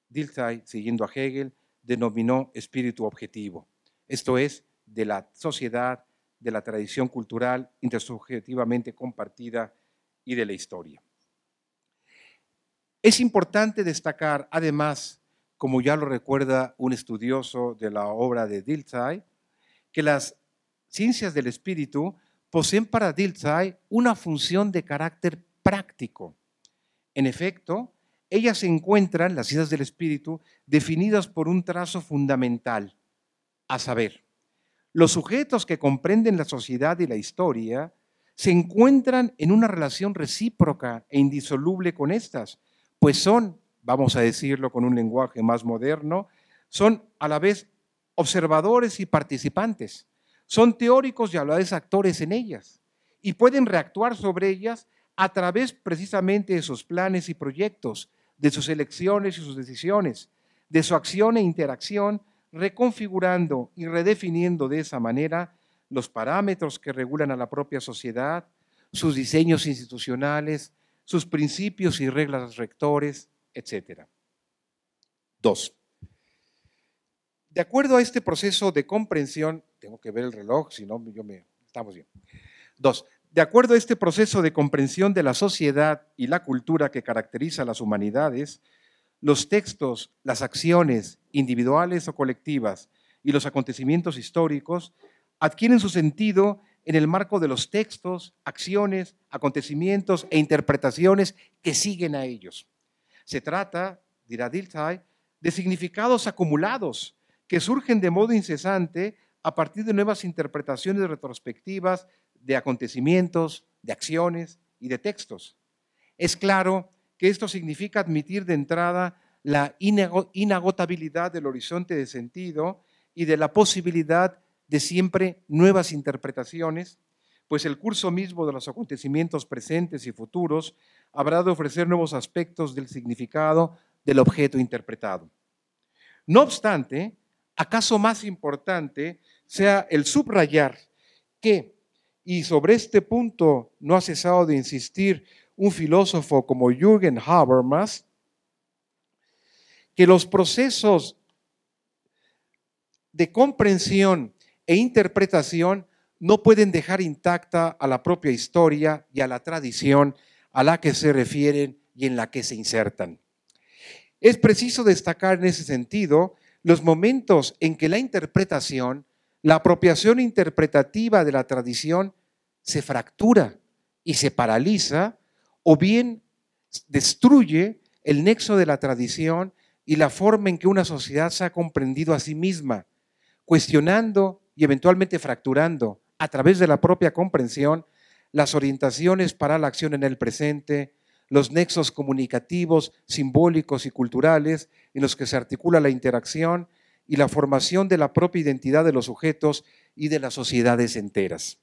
Dilthey, siguiendo a Hegel, denominó espíritu objetivo, esto es, de la sociedad, de la tradición cultural intersubjetivamente compartida y de la historia. Es importante destacar, además, como ya lo recuerda un estudioso de la obra de Dilthey, que las ciencias del espíritu poseen para hay una función de carácter práctico. En efecto, ellas se encuentran, las ideas del espíritu, definidas por un trazo fundamental, a saber, los sujetos que comprenden la sociedad y la historia se encuentran en una relación recíproca e indisoluble con estas, pues son, vamos a decirlo con un lenguaje más moderno, son a la vez observadores y participantes son teóricos y habladores actores en ellas y pueden reactuar sobre ellas a través precisamente de sus planes y proyectos, de sus elecciones y sus decisiones, de su acción e interacción, reconfigurando y redefiniendo de esa manera los parámetros que regulan a la propia sociedad, sus diseños institucionales, sus principios y reglas rectores, etc. 2 de acuerdo a este proceso de comprensión, tengo que ver el reloj, si no, yo me... Estamos bien. Dos, de acuerdo a este proceso de comprensión de la sociedad y la cultura que caracteriza las humanidades, los textos, las acciones individuales o colectivas y los acontecimientos históricos adquieren su sentido en el marco de los textos, acciones, acontecimientos e interpretaciones que siguen a ellos. Se trata, dirá Dilthey, de significados acumulados que surgen de modo incesante a partir de nuevas interpretaciones retrospectivas de acontecimientos, de acciones y de textos. Es claro que esto significa admitir de entrada la inagotabilidad del horizonte de sentido y de la posibilidad de siempre nuevas interpretaciones, pues el curso mismo de los acontecimientos presentes y futuros habrá de ofrecer nuevos aspectos del significado del objeto interpretado. No obstante, acaso más importante sea el subrayar que, y sobre este punto no ha cesado de insistir un filósofo como Jürgen Habermas, que los procesos de comprensión e interpretación no pueden dejar intacta a la propia historia y a la tradición a la que se refieren y en la que se insertan. Es preciso destacar en ese sentido los momentos en que la interpretación, la apropiación interpretativa de la tradición se fractura y se paraliza, o bien destruye el nexo de la tradición y la forma en que una sociedad se ha comprendido a sí misma, cuestionando y eventualmente fracturando a través de la propia comprensión las orientaciones para la acción en el presente, los nexos comunicativos, simbólicos y culturales en los que se articula la interacción y la formación de la propia identidad de los sujetos y de las sociedades enteras.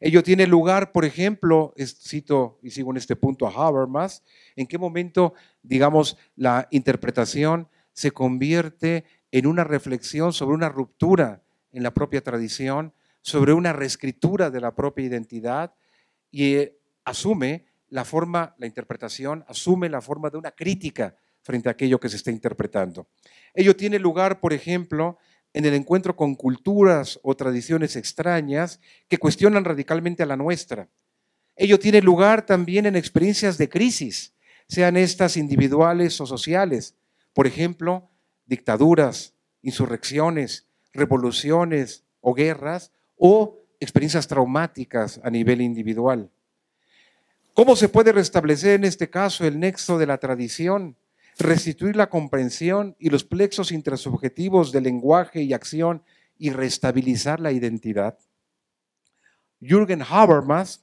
Ello tiene lugar, por ejemplo, cito y sigo en este punto a Habermas, en qué momento, digamos, la interpretación se convierte en una reflexión sobre una ruptura en la propia tradición, sobre una reescritura de la propia identidad y eh, asume la forma, la interpretación asume la forma de una crítica frente a aquello que se está interpretando. Ello tiene lugar, por ejemplo, en el encuentro con culturas o tradiciones extrañas que cuestionan radicalmente a la nuestra. Ello tiene lugar también en experiencias de crisis, sean estas individuales o sociales, por ejemplo, dictaduras, insurrecciones, revoluciones o guerras, o experiencias traumáticas a nivel individual. ¿Cómo se puede restablecer en este caso el nexo de la tradición, restituir la comprensión y los plexos intrasubjetivos de lenguaje y acción y restabilizar la identidad? Jürgen Habermas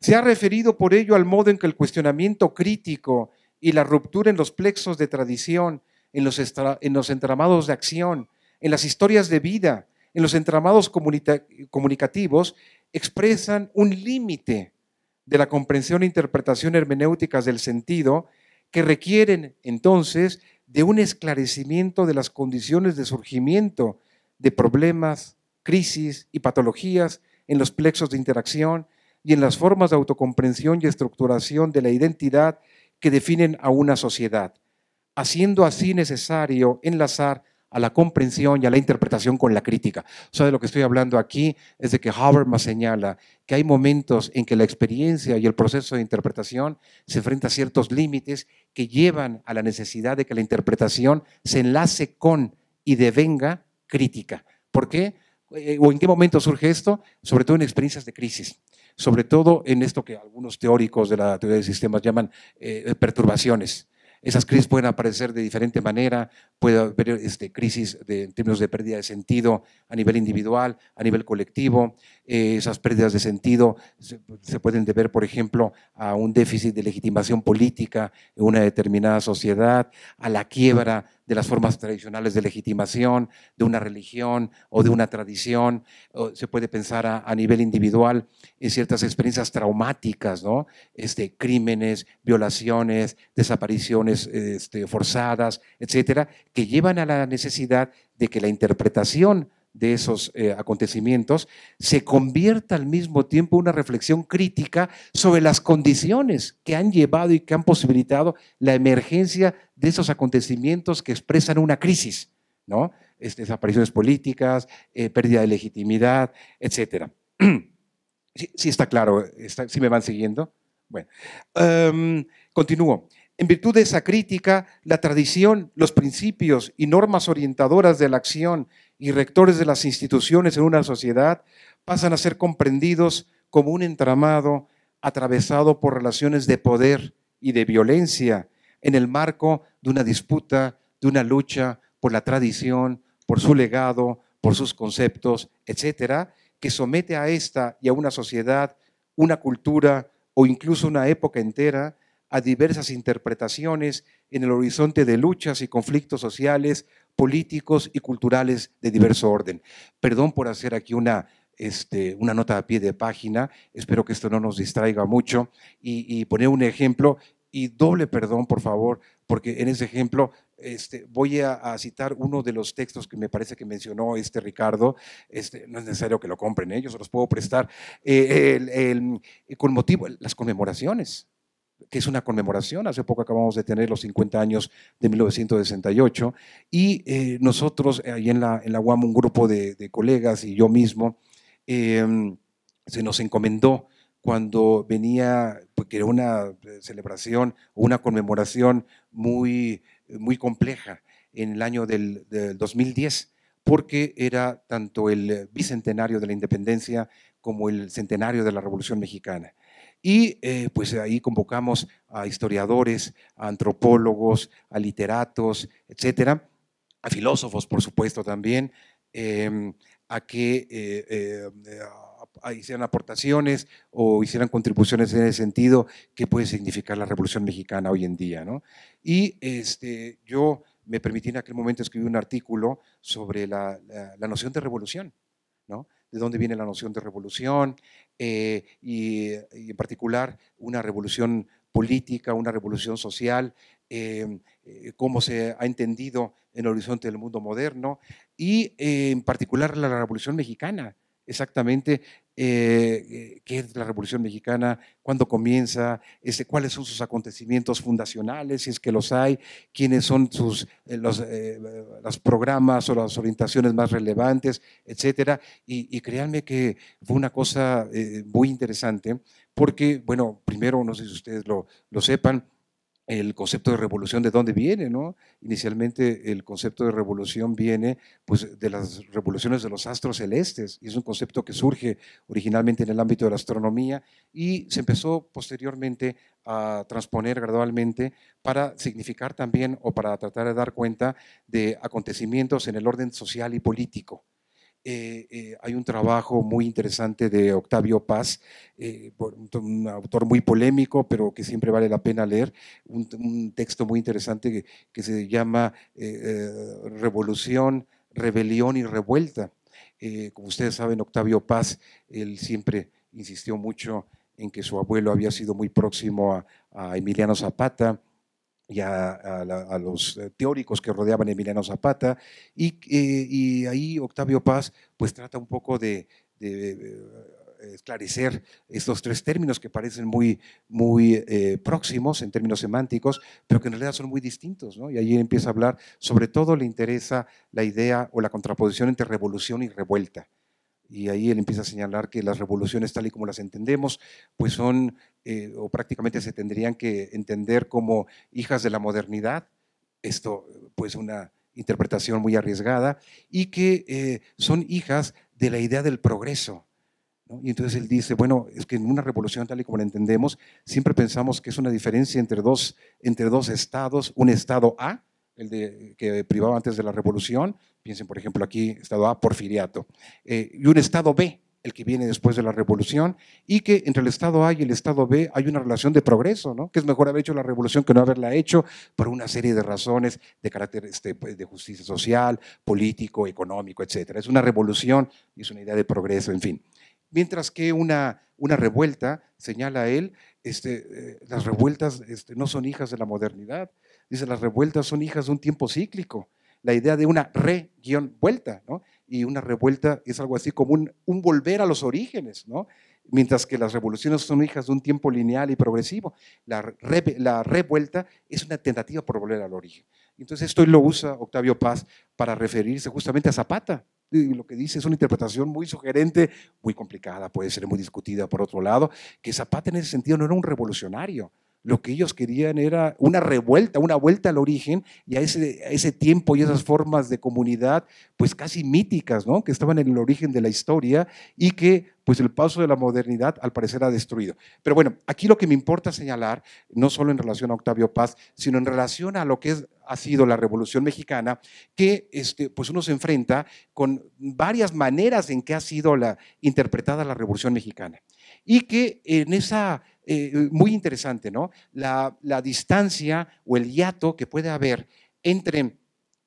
se ha referido por ello al modo en que el cuestionamiento crítico y la ruptura en los plexos de tradición, en los, en los entramados de acción, en las historias de vida, en los entramados comunicativos, expresan un límite de la comprensión e interpretación hermenéuticas del sentido que requieren entonces de un esclarecimiento de las condiciones de surgimiento de problemas, crisis y patologías en los plexos de interacción y en las formas de autocomprensión y estructuración de la identidad que definen a una sociedad, haciendo así necesario enlazar a la comprensión y a la interpretación con la crítica. O sea, de lo que estoy hablando aquí es de que Habermas señala que hay momentos en que la experiencia y el proceso de interpretación se enfrenta a ciertos límites que llevan a la necesidad de que la interpretación se enlace con y devenga crítica. ¿Por qué? Eh, ¿O en qué momento surge esto? Sobre todo en experiencias de crisis sobre todo en esto que algunos teóricos de la teoría de sistemas llaman eh, perturbaciones. Esas crisis pueden aparecer de diferente manera, puede haber este, crisis de, en términos de pérdida de sentido a nivel individual, a nivel colectivo. Eh, esas pérdidas de sentido se, se, pueden deber, por ejemplo, a un déficit de legitimación política en una determinada sociedad, a la quiebra de las formas tradicionales de legitimación, de una religión o de una tradición. se puede pensar a, nivel individual en ciertas experiencias traumáticas, ¿no? este, crímenes, violaciones, desapariciones este, forzadas, etcétera, que llevan a la necesidad de que la interpretación de esos eh, acontecimientos, se convierta al mismo tiempo una reflexión crítica sobre las condiciones que han llevado y que han posibilitado la emergencia de esos acontecimientos que expresan una crisis, ¿no? desapariciones políticas, eh, pérdida de legitimidad, etc. sí, está claro, si sí me van siguiendo. Bueno, em, continúo. En virtud de esa crítica, la tradición, los principios y normas orientadoras de la acción y rectores de las instituciones en una sociedad pasan a ser comprendidos como un entramado atravesado por relaciones de poder y de violencia en el marco de una disputa, de una lucha por la tradición, por su legado, por sus conceptos, etcétera, que somete a esta y a una sociedad, una cultura o incluso una época entera a diversas interpretaciones en el horizonte de luchas y conflictos sociales, políticos y culturales de diverso orden. Perdón por hacer aquí una, este, una nota a pie de página, espero que esto no nos distraiga mucho, y, poner un ejemplo, y doble perdón, por favor, porque en ese ejemplo este, voy a, citar uno de los textos que me parece que mencionó este Ricardo, este, no es necesario que lo compren ellos, los puedo prestar, eh, el, con motivo, las conmemoraciones, que es una conmemoración. Hace poco acabamos de tener los 50 años de 1968 y eh, nosotros, eh, ahí en la, en UAM, un grupo de, colegas y yo mismo, em, se nos encomendó cuando venía, porque era una eh, celebración una conmemoración muy, muy compleja en el año del 2010, porque era tanto el bicentenario de la independencia como el centenario de la Revolución Mexicana. Y eh, pues ahí convocamos a historiadores, a antropólogos, a literatos, etcétera, a filósofos, por supuesto, también, em, a que eh, eh, em, hicieran aportaciones o hicieran contribuciones en el sentido, que puede significar la Revolución Mexicana hoy en día. ¿no? Y este, yo me permití en aquel momento escribir un artículo sobre la, la, la noción de revolución. ¿no? de dónde viene la noción de revolución eh, y, en particular una revolución política, una revolución social, em, eh, cómo se ha entendido en el horizonte del mundo moderno y eh, en particular la revolución mexicana, exactamente eh, qué es la Revolución Mexicana, cuándo comienza, este, cuáles son sus acontecimientos fundacionales, si es que los hay, quiénes son sus eh, eh, los, programas o las orientaciones más relevantes, etcétera. Y, créanme que fue una cosa muy interesante, porque, bueno, primero, no sé si ustedes lo, lo sepan, el concepto de revolución de dónde viene, ¿no? Inicialmente el concepto de revolución viene pues, de las revoluciones de los astros celestes, y es un concepto que surge originalmente en el ámbito de la astronomía y se empezó posteriormente a transponer gradualmente para significar también o para tratar de dar cuenta de acontecimientos en el orden social y político. Eh, eh, hay un trabajo muy interesante de Octavio Paz, eh, un autor muy polémico, pero que siempre vale la pena leer, un, texto muy interesante que, se llama Revolución, Rebelión y Revuelta. como ustedes saben, Octavio Paz, él siempre insistió mucho en que su abuelo había sido muy próximo a Emiliano Zapata, y a, los eh, teóricos que rodeaban a Emiliano Zapata, eh, y, ahí Octavio Paz pues trata un poco de, eh, esclarecer estos tres términos que parecen muy, muy próximos en términos semánticos, pero que en realidad son muy distintos, y ahí empieza a hablar, sobre todo le interesa la idea o la contraposición entre revolución y revuelta y ahí él empieza a señalar que las revoluciones tal y como las entendemos, pues son, eh, o prácticamente se tendrían que entender como hijas de la modernidad, esto pues una interpretación muy arriesgada, y que eh, son hijas de la idea del progreso. Y entonces él dice, bueno, es que en una revolución tal y como la entendemos, siempre pensamos que es una diferencia entre dos, entre dos estados, un estado A el que privaba antes de la revolución, piensen por ejemplo aquí, Estado A, Porfiriato, eh, y un Estado B, el que viene después de la revolución, y que entre el Estado A y el Estado B hay una relación de progreso, ¿no? que es mejor haber hecho la revolución que no haberla hecho por una serie de razones de carácter este, pues, de justicia social, político, económico, etc. Es una revolución y es una idea de progreso, en fin. Mientras que una, una revuelta, señala él, este, eh, las revueltas este, no son hijas de la modernidad, Dice, las revueltas son hijas de un tiempo cíclico. La idea de una re-vuelta, ¿no? Y una revuelta es algo así como un, volver a los orígenes, ¿no? Mientras que las revoluciones son hijas de un tiempo lineal y progresivo. La, la revuelta es una tentativa por volver al origen. Entonces esto lo usa Octavio Paz para referirse justamente a Zapata, y lo que dice es una interpretación muy sugerente, muy complicada, puede ser muy discutida por otro lado, que Zapata en ese sentido no era un revolucionario, lo que ellos querían era una revuelta, una vuelta al origen y a ese, ese tiempo y esas formas de comunidad, pues casi míticas, ¿no? Que estaban en el origen de la historia y que pues el paso de la modernidad al parecer ha destruido. Pero bueno, aquí lo que me importa señalar, no solo en relación a Octavio Paz, sino en relación a lo que es, ha sido la Revolución Mexicana, que este, pues uno se enfrenta con varias maneras en que ha sido interpretada la Revolución Mexicana. Y que en esa eh, eh, muy interesante, ¿no? La, distancia o el hiato que puede haber entre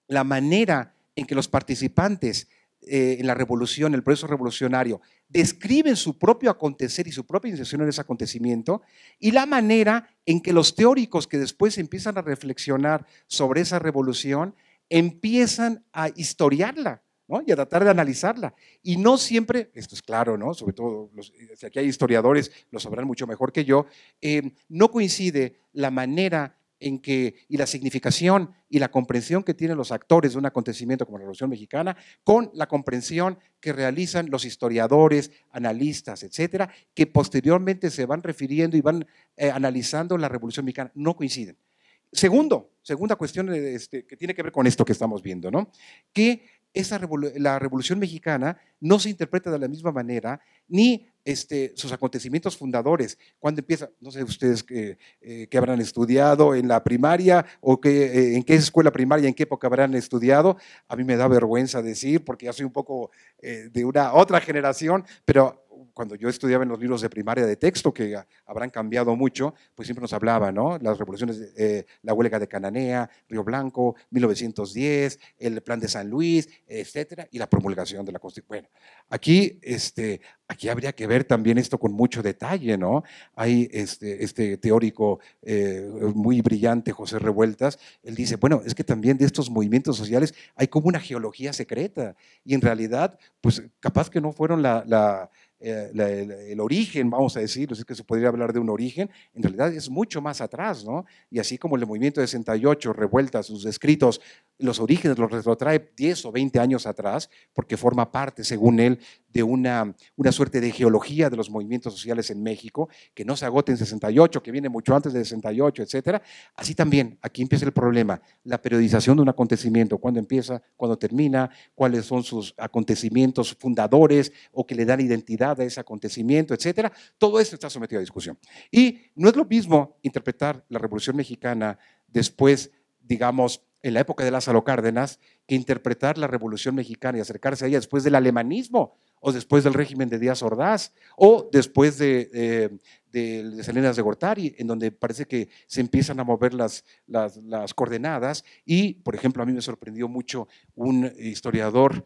la manera en que los participantes eh, en la revolución, el proceso revolucionario, describen su propio acontecer y su propia inserción en ese acontecimiento, y la manera en que los teóricos que después empiezan a reflexionar sobre esa revolución empiezan a historiarla y a tratar de analizarla. Y no siempre, esto es claro, ¿no? sobre todo los, si aquí hay historiadores, lo sabrán mucho mejor que yo, eh, no coincide la manera en que, y la significación y la comprensión que tienen los actores de un acontecimiento como la Revolución Mexicana con la comprensión que realizan los historiadores, analistas, etcétera, que posteriormente se van refiriendo y van eh, analizando la Revolución Mexicana. No coinciden. Segundo, segunda cuestión este, que tiene que ver con esto que estamos viendo, ¿no? Que esa la Revolución Mexicana no se interpreta de la misma manera, ni este, sus acontecimientos fundadores. Cuando empieza, no sé ustedes qué eh, que habrán estudiado en la primaria o que, eh, en qué escuela primaria, en qué época habrán estudiado. A mí me da vergüenza decir, porque ya soy un poco eh, de una otra generación, pero cuando yo estudiaba en los libros de primaria de texto, que habrán cambiado mucho, pues siempre nos hablaba, ¿no? Las revoluciones, la huelga de Cananea, Río Blanco, 1910, el plan de San Luis, etcétera, y la promulgación de la Constitución. Bueno, aquí, este, aquí habría que ver ver también esto con mucho detalle, ¿no? Hay este, este teórico eh, muy brillante, José Revueltas, él dice, bueno, es que también de estos movimientos sociales hay como una geología secreta y en realidad, pues capaz que no fueron la eh, el, origen, vamos a decir, es que se podría hablar de un origen, en realidad es mucho más atrás, ¿no? Y así como el movimiento de 68 revuelta sus escritos, los orígenes los retrotrae 10 o 20 años atrás, porque forma parte, según él, de una, una suerte de geología de los movimientos sociales en México, que no se agote en 68, que viene mucho antes de 68, etcétera. Así también, aquí empieza el problema, la periodización de un acontecimiento, cuándo empieza, cuándo termina, cuáles son sus acontecimientos fundadores o que le dan identidad de ese acontecimiento, etcétera, todo eso está sometido a discusión. Y no es lo mismo interpretar la Revolución Mexicana después, digamos, en la época de Lázaro Cárdenas, que interpretar la Revolución Mexicana y acercarse a ella después del alemanismo o después del régimen de Díaz Ordaz, o después de, de, de, Salinas de Gortari, en donde parece que se empiezan a mover las, las, las coordenadas. Y, por ejemplo, a mí me sorprendió mucho un historiador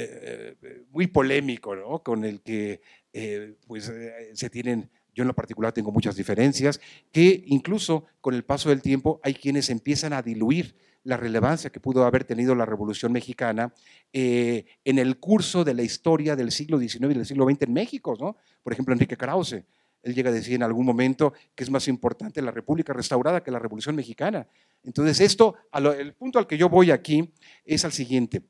eh, eh, muy polémico, ¿no? Con el que eh, pues, se tienen, yo en lo particular tengo muchas diferencias, que incluso con el paso del tiempo hay quienes empiezan a diluir la relevancia que pudo haber tenido la Revolución Mexicana en el curso de la historia del siglo XIX y del siglo XX en México, ¿no? Por ejemplo, Enrique Krause, él llega a decir en algún momento que es más importante la República restaurada que la Revolución Mexicana. Entonces, esto, el punto al que yo voy aquí es al siguiente.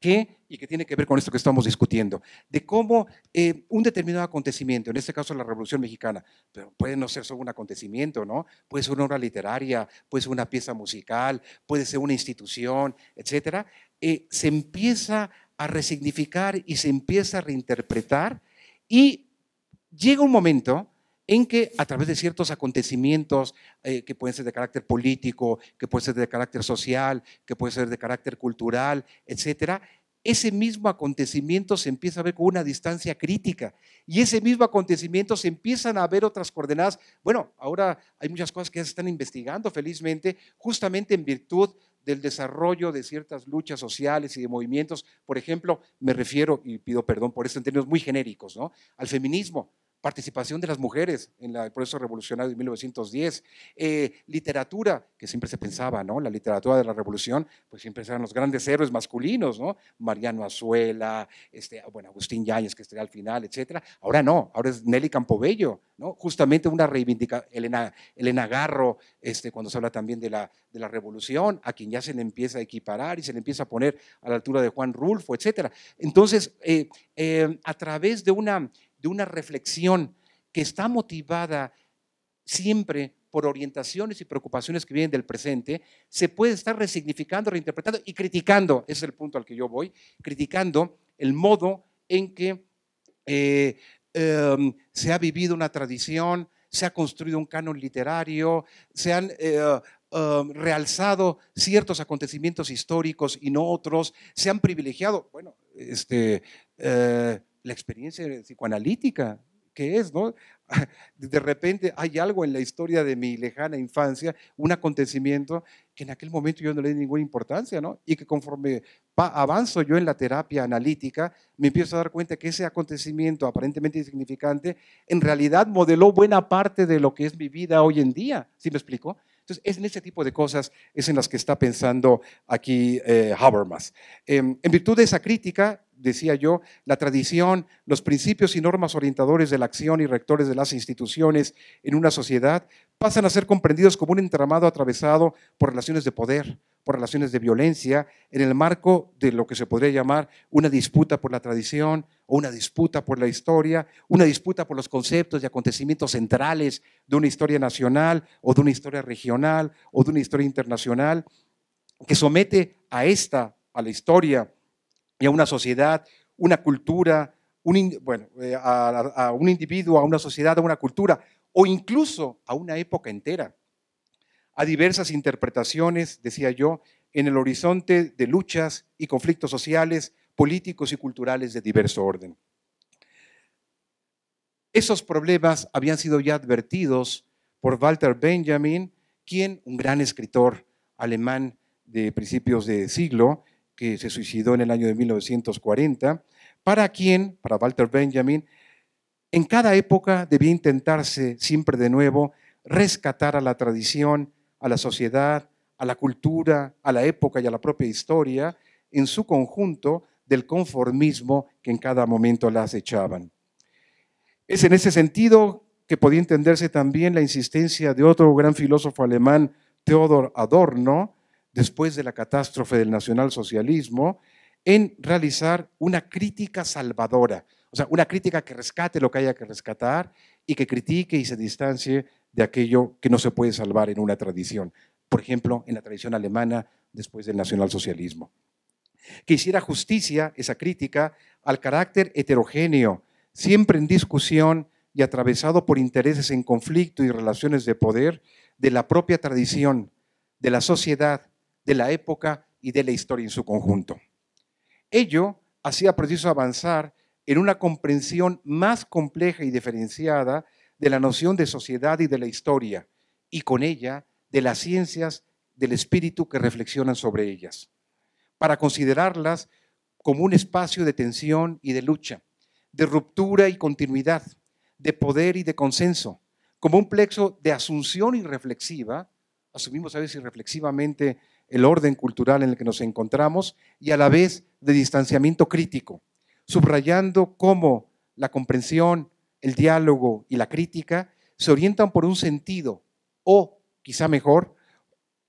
¿Qué y que tiene que ver con esto que estamos discutiendo, de cómo eh, un determinado acontecimiento, en este caso la Revolución Mexicana, pero puede no ser solo un acontecimiento, ¿no? Puede ser una obra literaria, puede ser una pieza musical, puede ser una institución, etcétera, eh, se empieza a resignificar y se empieza a reinterpretar y llega un momento en que a través de ciertos acontecimientos eh, que pueden ser de carácter político, que pueden ser de carácter social, que pueden ser de carácter cultural, etcétera, ese mismo acontecimiento se empieza a ver con una distancia crítica y ese mismo acontecimiento se empiezan a ver otras coordenadas. Bueno, ahora hay muchas cosas que se están investigando, felizmente, justamente en virtud del desarrollo de ciertas luchas sociales y de movimientos. Por ejemplo, me refiero, y pido perdón por estos en términos muy genéricos, al feminismo participación de las mujeres en la, el proceso revolucionario de 1910, eh, literatura, que siempre se pensaba, ¿no? La literatura de la revolución, pues siempre eran los grandes héroes masculinos, ¿no? Mariano Azuela, este, bueno, Agustín Yáñez, que estaría al final, etcétera. Ahora no, ahora es Nelly Campobello, ¿no? Justamente una reivindicación, Elena, Elena Garro, este, cuando se habla también de la, de la revolución, a quien ya se le empieza a equiparar y se le empieza a poner a la altura de Juan Rulfo, etcétera. Entonces, eh, eh, a través de una de una reflexión que está motivada siempre por orientaciones y preocupaciones que vienen del presente, se puede estar resignificando, reinterpretando y criticando, es el punto al que yo voy, criticando el modo en que eh, em, se ha vivido una tradición, se ha construido un canon literario, se han eh, em, realzado ciertos acontecimientos históricos y no otros, se han privilegiado, bueno, este, eh, la experiencia psicoanalítica, que es, ¿no? De repente hay algo en la historia de mi lejana infancia, un acontecimiento que en aquel momento yo no le di ninguna importancia, ¿no? Y que conforme avanzo yo en la terapia analítica, me empiezo a dar cuenta que ese acontecimiento aparentemente insignificante en realidad modeló buena parte de lo que es mi vida hoy en día, ¿sí me explico? Entonces, es en ese tipo de cosas es en las que está pensando aquí eh, Habermas. Em, en virtud de esa crítica, decía yo, la tradición, los principios y normas orientadores de la acción y rectores de las instituciones en una sociedad pasan a ser comprendidos como un entramado atravesado por relaciones de poder, por relaciones de violencia, en el marco de lo que se podría llamar una disputa por la tradición o una disputa por la historia, una disputa por los conceptos y acontecimientos centrales de una historia nacional o de una historia regional o de una historia internacional, que somete a esta, a la historia, y a una sociedad, una cultura, bueno, eh, a, a un individuo, a una sociedad, a una cultura, o incluso a una época entera. A diversas interpretaciones, decía yo, en el horizonte de luchas y conflictos sociales, políticos y culturales de diverso orden. Esos problemas habían sido ya advertidos por Walter Benjamin, quien, un gran escritor alemán de principios de siglo, que se suicidó en el año de 1940, para quien, para Walter Benjamin, en cada época debía intentarse siempre de nuevo rescatar a la tradición, a la sociedad, a la cultura, a la época y a la propia historia en su conjunto del conformismo que en cada momento las echaban. Es en ese sentido que podía entenderse también la insistencia de otro gran filósofo alemán, Theodor Adorno, después de la catástrofe del nacionalsocialismo, en realizar una crítica salvadora, o sea, una crítica que rescate lo que haya que rescatar y que critique y se distancie de aquello que no se puede salvar en una tradición, por ejemplo, en la tradición alemana después del nacionalsocialismo. Que hiciera justicia esa crítica al carácter heterogéneo, siempre en discusión y atravesado por intereses en conflicto y relaciones de poder de la propia tradición, de la sociedad de la época y de la historia en su conjunto. Ello hacía preciso avanzar en una comprensión más compleja y diferenciada de la noción de sociedad y de la historia, y con ella de las ciencias del espíritu que reflexionan sobre ellas, para considerarlas como un espacio de tensión y de lucha, de ruptura y continuidad, de poder y de consenso, como un plexo de asunción irreflexiva, asumimos a veces irreflexivamente el orden cultural en el que nos encontramos y a la vez de distanciamiento crítico, subrayando cómo la comprensión, el diálogo y la crítica se orientan por un sentido o, quizá mejor,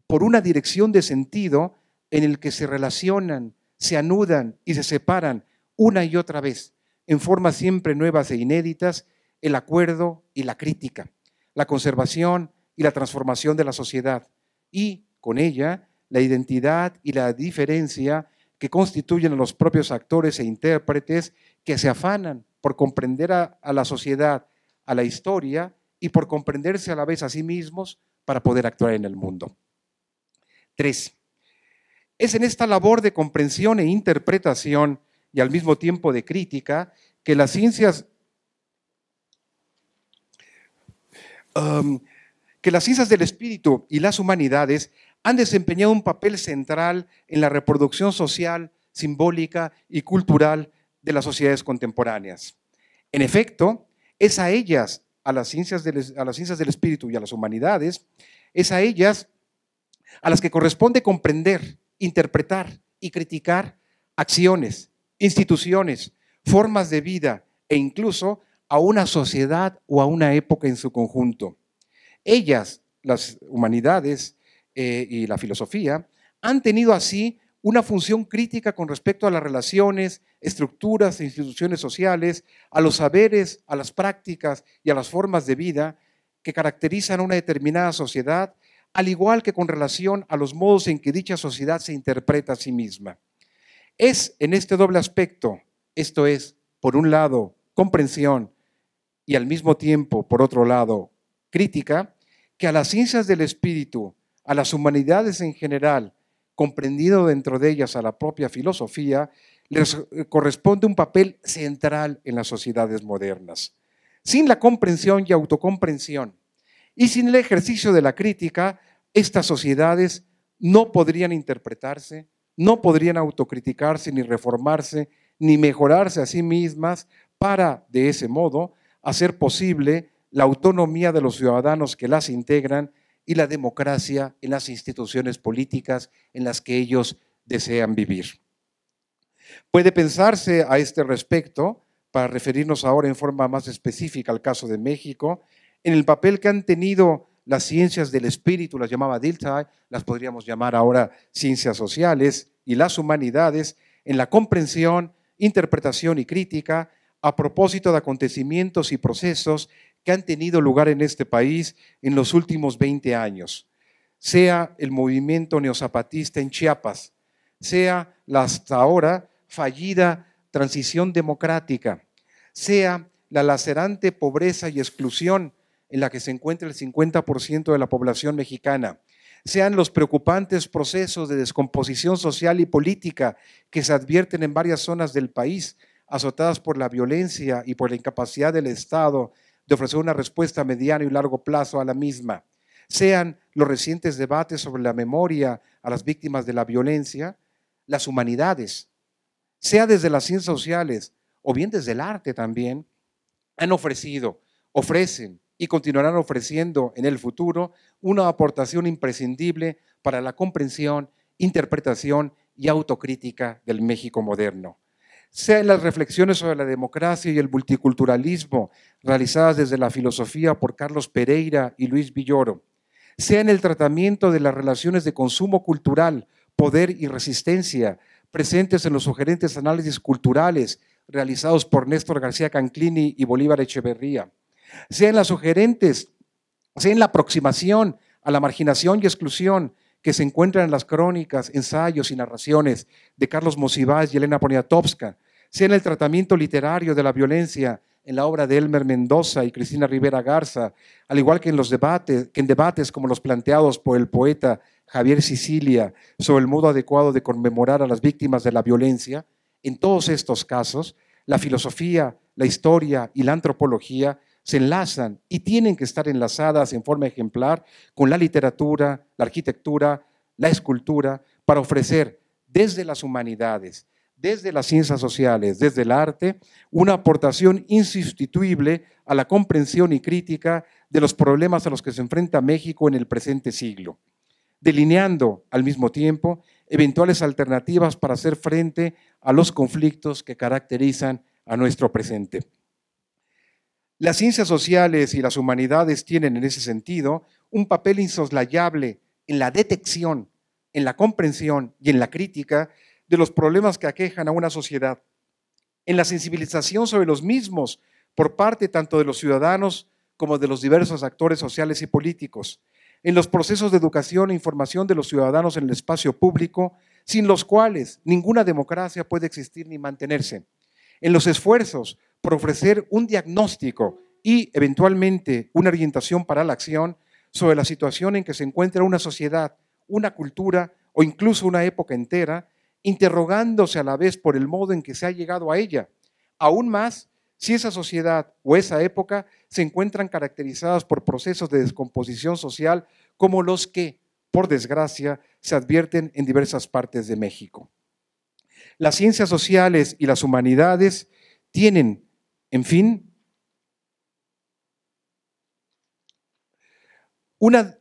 por una dirección de sentido en el que se relacionan, se anudan y se separan una y otra vez, en formas siempre nuevas e inéditas, el acuerdo y la crítica, la conservación y la transformación de la sociedad, y, con ella, la identidad y la diferencia que constituyen a los propios actores e intérpretes que se afanan por comprender a, la sociedad, a la historia y por comprenderse a la vez a sí mismos para poder actuar en el mundo. Tres, es en esta labor de comprensión e interpretación y al mismo tiempo de crítica que las ciencias um, que las ciencias del espíritu y las humanidades han desempeñado un papel central en la reproducción social, simbólica y cultural de las sociedades contemporáneas. En efecto, es a ellas, a las ciencias del, espíritu y a las humanidades, es a ellas a las que corresponde comprender, interpretar y criticar acciones, instituciones, formas de vida e incluso a una sociedad o a una época en su conjunto. Ellas, las humanidades, eh, y la filosofía han tenido así una función crítica con respecto a las relaciones, estructuras e instituciones sociales, a los saberes, a las prácticas y a las formas de vida que caracterizan una determinada sociedad, al igual que con relación a los modos en que dicha sociedad se interpreta a sí misma. Es en este doble aspecto, esto es, por un lado, comprensión y al mismo tiempo, por otro lado, crítica, que a las ciencias del espíritu a las humanidades en general, comprendido dentro de ellas a la propia filosofía, les eh, corresponde un papel central en las sociedades modernas. Sin la comprensión y autocomprensión y sin el ejercicio de la crítica, estas sociedades no podrían interpretarse, no podrían autocriticarse, ni reformarse, ni mejorarse a sí mismas para, de ese modo, hacer posible la autonomía de los ciudadanos que las integran y la democracia en las instituciones políticas en las que ellos desean vivir. Puede pensarse a este respecto, para referirnos ahora en forma más específica al caso de México, en el papel que han tenido las ciencias del espíritu, las llamaba Diltai, las podríamos llamar ahora ciencias sociales, y las humanidades en la comprensión, interpretación y crítica a propósito de acontecimientos y procesos que han tenido lugar en este país en los últimos 20 años, sea el movimiento neozapatista en Chiapas, sea la hasta ahora fallida transición democrática, sea la lacerante pobreza y exclusión en la que se encuentra el 50% de la población mexicana, sean los preocupantes procesos de descomposición social y política que se advierten en varias zonas del país, azotadas por la violencia y por la incapacidad del Estado de ofrecer una respuesta a mediano y largo plazo a la misma, sean los recientes debates sobre la memoria a las víctimas de la violencia, las humanidades, sea desde las ciencias sociales o bien desde el arte también, han ofrecido, ofrecen y continuarán ofreciendo en el futuro una aportación imprescindible para la comprensión, interpretación y autocrítica del México moderno sea en las reflexiones sobre la democracia y el multiculturalismo realizadas desde la filosofía por Carlos Pereira y Luis Villoro, sea en el tratamiento de las relaciones de consumo cultural, poder y resistencia presentes en los sugerentes análisis culturales realizados por Néstor García Canclini y Bolívar Echeverría, sea en las sugerentes, sea en la aproximación a la marginación y exclusión que se encuentran en las crónicas, ensayos y narraciones de Carlos Mosivás y Elena Poniatowska, sea en el tratamiento literario de la violencia en la obra de Elmer Mendoza y Cristina Rivera Garza, al igual que en los debates, que en debates como los planteados por el poeta Javier Sicilia sobre el modo adecuado de conmemorar a las víctimas de la violencia, en todos estos casos, la filosofía, la historia y la antropología se enlazan y tienen que estar enlazadas en forma ejemplar con la literatura, la arquitectura, la escultura, para ofrecer desde las humanidades, desde las ciencias sociales, desde el arte, una aportación insustituible a la comprensión y crítica de los problemas a los que se enfrenta México en el presente siglo, delineando al mismo tiempo eventuales alternativas para hacer frente a los conflictos que caracterizan a nuestro presente. Las ciencias sociales y las humanidades tienen en ese sentido un papel insoslayable en la detección, en la comprensión y en la crítica de los problemas que aquejan a una sociedad, en la sensibilización sobre los mismos por parte tanto de los ciudadanos como de los diversos actores sociales y políticos, en los procesos de educación e información de los ciudadanos en el espacio público, sin los cuales ninguna democracia puede existir ni mantenerse, en los esfuerzos por ofrecer un diagnóstico y eventualmente una orientación para la acción sobre la situación en que se encuentra una sociedad, una cultura o incluso una época entera, interrogándose a la vez por el modo en que se ha llegado a ella. Aún más si esa sociedad o esa época se encuentran caracterizadas por procesos de descomposición social como los que, por desgracia, se advierten en diversas partes de México. Las ciencias sociales y las humanidades tienen en fin, una...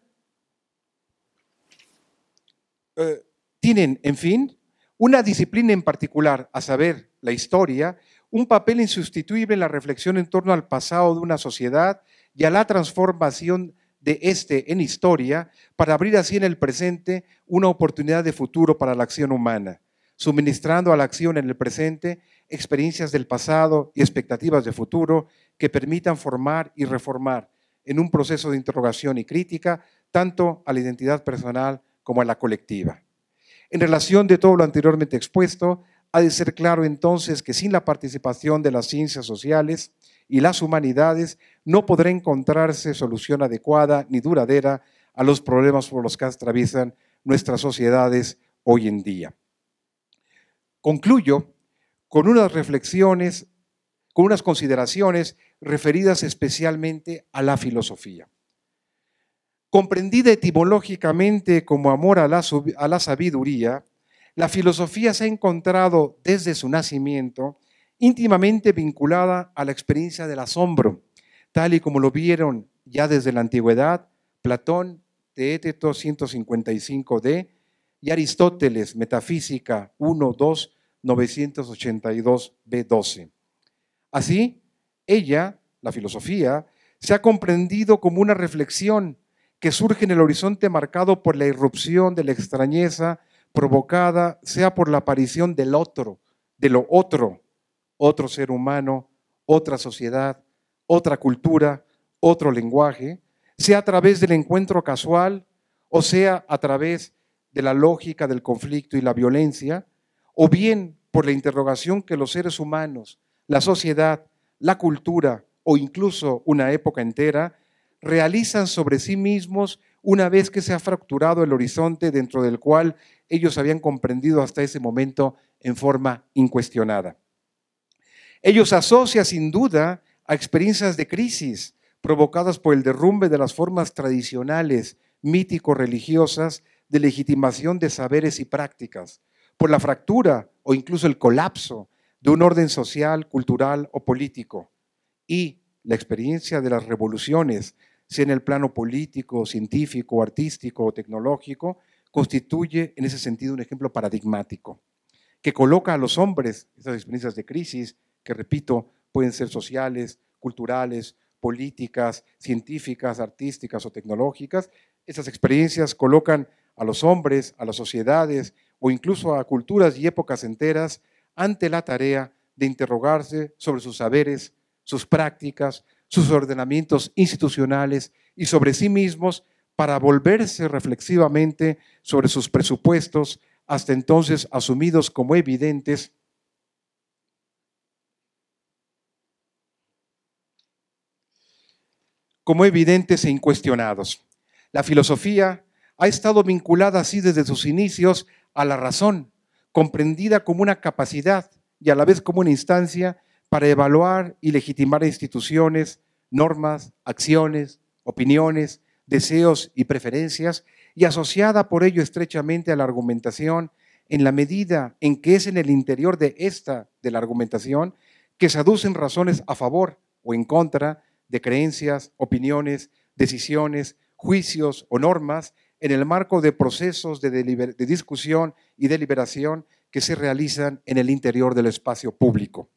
Eh, tienen, en fin, una disciplina en particular, a saber, la historia, un papel insustituible en la reflexión en torno al pasado de una sociedad y a la transformación de éste en historia para abrir así en el presente una oportunidad de futuro para la acción humana, suministrando a la acción en el presente experiencias del pasado y expectativas de futuro que permitan formar y reformar en un proceso de interrogación y crítica tanto a la identidad personal como a la colectiva. En relación de todo lo anteriormente expuesto, ha de ser claro entonces que sin la participación de las ciencias sociales y las humanidades no podrá encontrarse solución adecuada ni duradera a los problemas por los que atraviesan nuestras sociedades hoy en día. Concluyo con unas reflexiones, con unas consideraciones referidas especialmente a la filosofía. Comprendida etimológicamente como amor a la, sabiduría, la filosofía se ha encontrado desde su nacimiento íntimamente vinculada a la experiencia del asombro, tal y como lo vieron ya desde la antigüedad Platón, Teeteto 155d, y Aristóteles, Metafísica 1, 2, 982b12. Así, ella, la filosofía, se ha comprendido como una reflexión que surge en el horizonte marcado por la irrupción de la extrañeza provocada sea por la aparición del otro, de lo otro, otro ser humano, otra sociedad, otra cultura, otro lenguaje, sea a través del encuentro casual o sea a través de la lógica del conflicto y la violencia, o bien por la interrogación que los seres humanos, la sociedad, la cultura o incluso una época entera realizan sobre sí mismos una vez que se ha fracturado el horizonte dentro del cual ellos habían comprendido hasta ese momento en forma incuestionada. Ellos asocian sin duda a experiencias de crisis provocadas por el derrumbe de las formas tradicionales, mítico-religiosas, de legitimación de saberes y prácticas, por la fractura o incluso el colapso de un orden social, cultural o político. Y la experiencia de las revoluciones, sea en el plano político, científico, artístico o tecnológico, constituye en ese sentido un ejemplo paradigmático, que coloca a los hombres, esas experiencias de crisis, que repito, pueden ser sociales, culturales, políticas, científicas, artísticas o tecnológicas, esas experiencias colocan a los hombres, a las sociedades, o incluso a culturas y épocas enteras ante la tarea de interrogarse sobre sus saberes, sus prácticas, sus ordenamientos institucionales y sobre sí mismos para volverse reflexivamente sobre sus presupuestos hasta entonces asumidos como evidentes como evidentes e incuestionados. La filosofía ha estado vinculada así desde sus inicios a la razón, comprendida como una capacidad y a la vez como una instancia para evaluar y legitimar instituciones, normas, acciones, opiniones, deseos y preferencias, y asociada por ello estrechamente a la argumentación, en la medida en que es en el interior de esta, de la argumentación, que se aducen razones a favor o en contra de creencias, opiniones, decisiones, juicios o normas en el marco de procesos de, discusión y deliberación que se realizan en el interior del espacio público.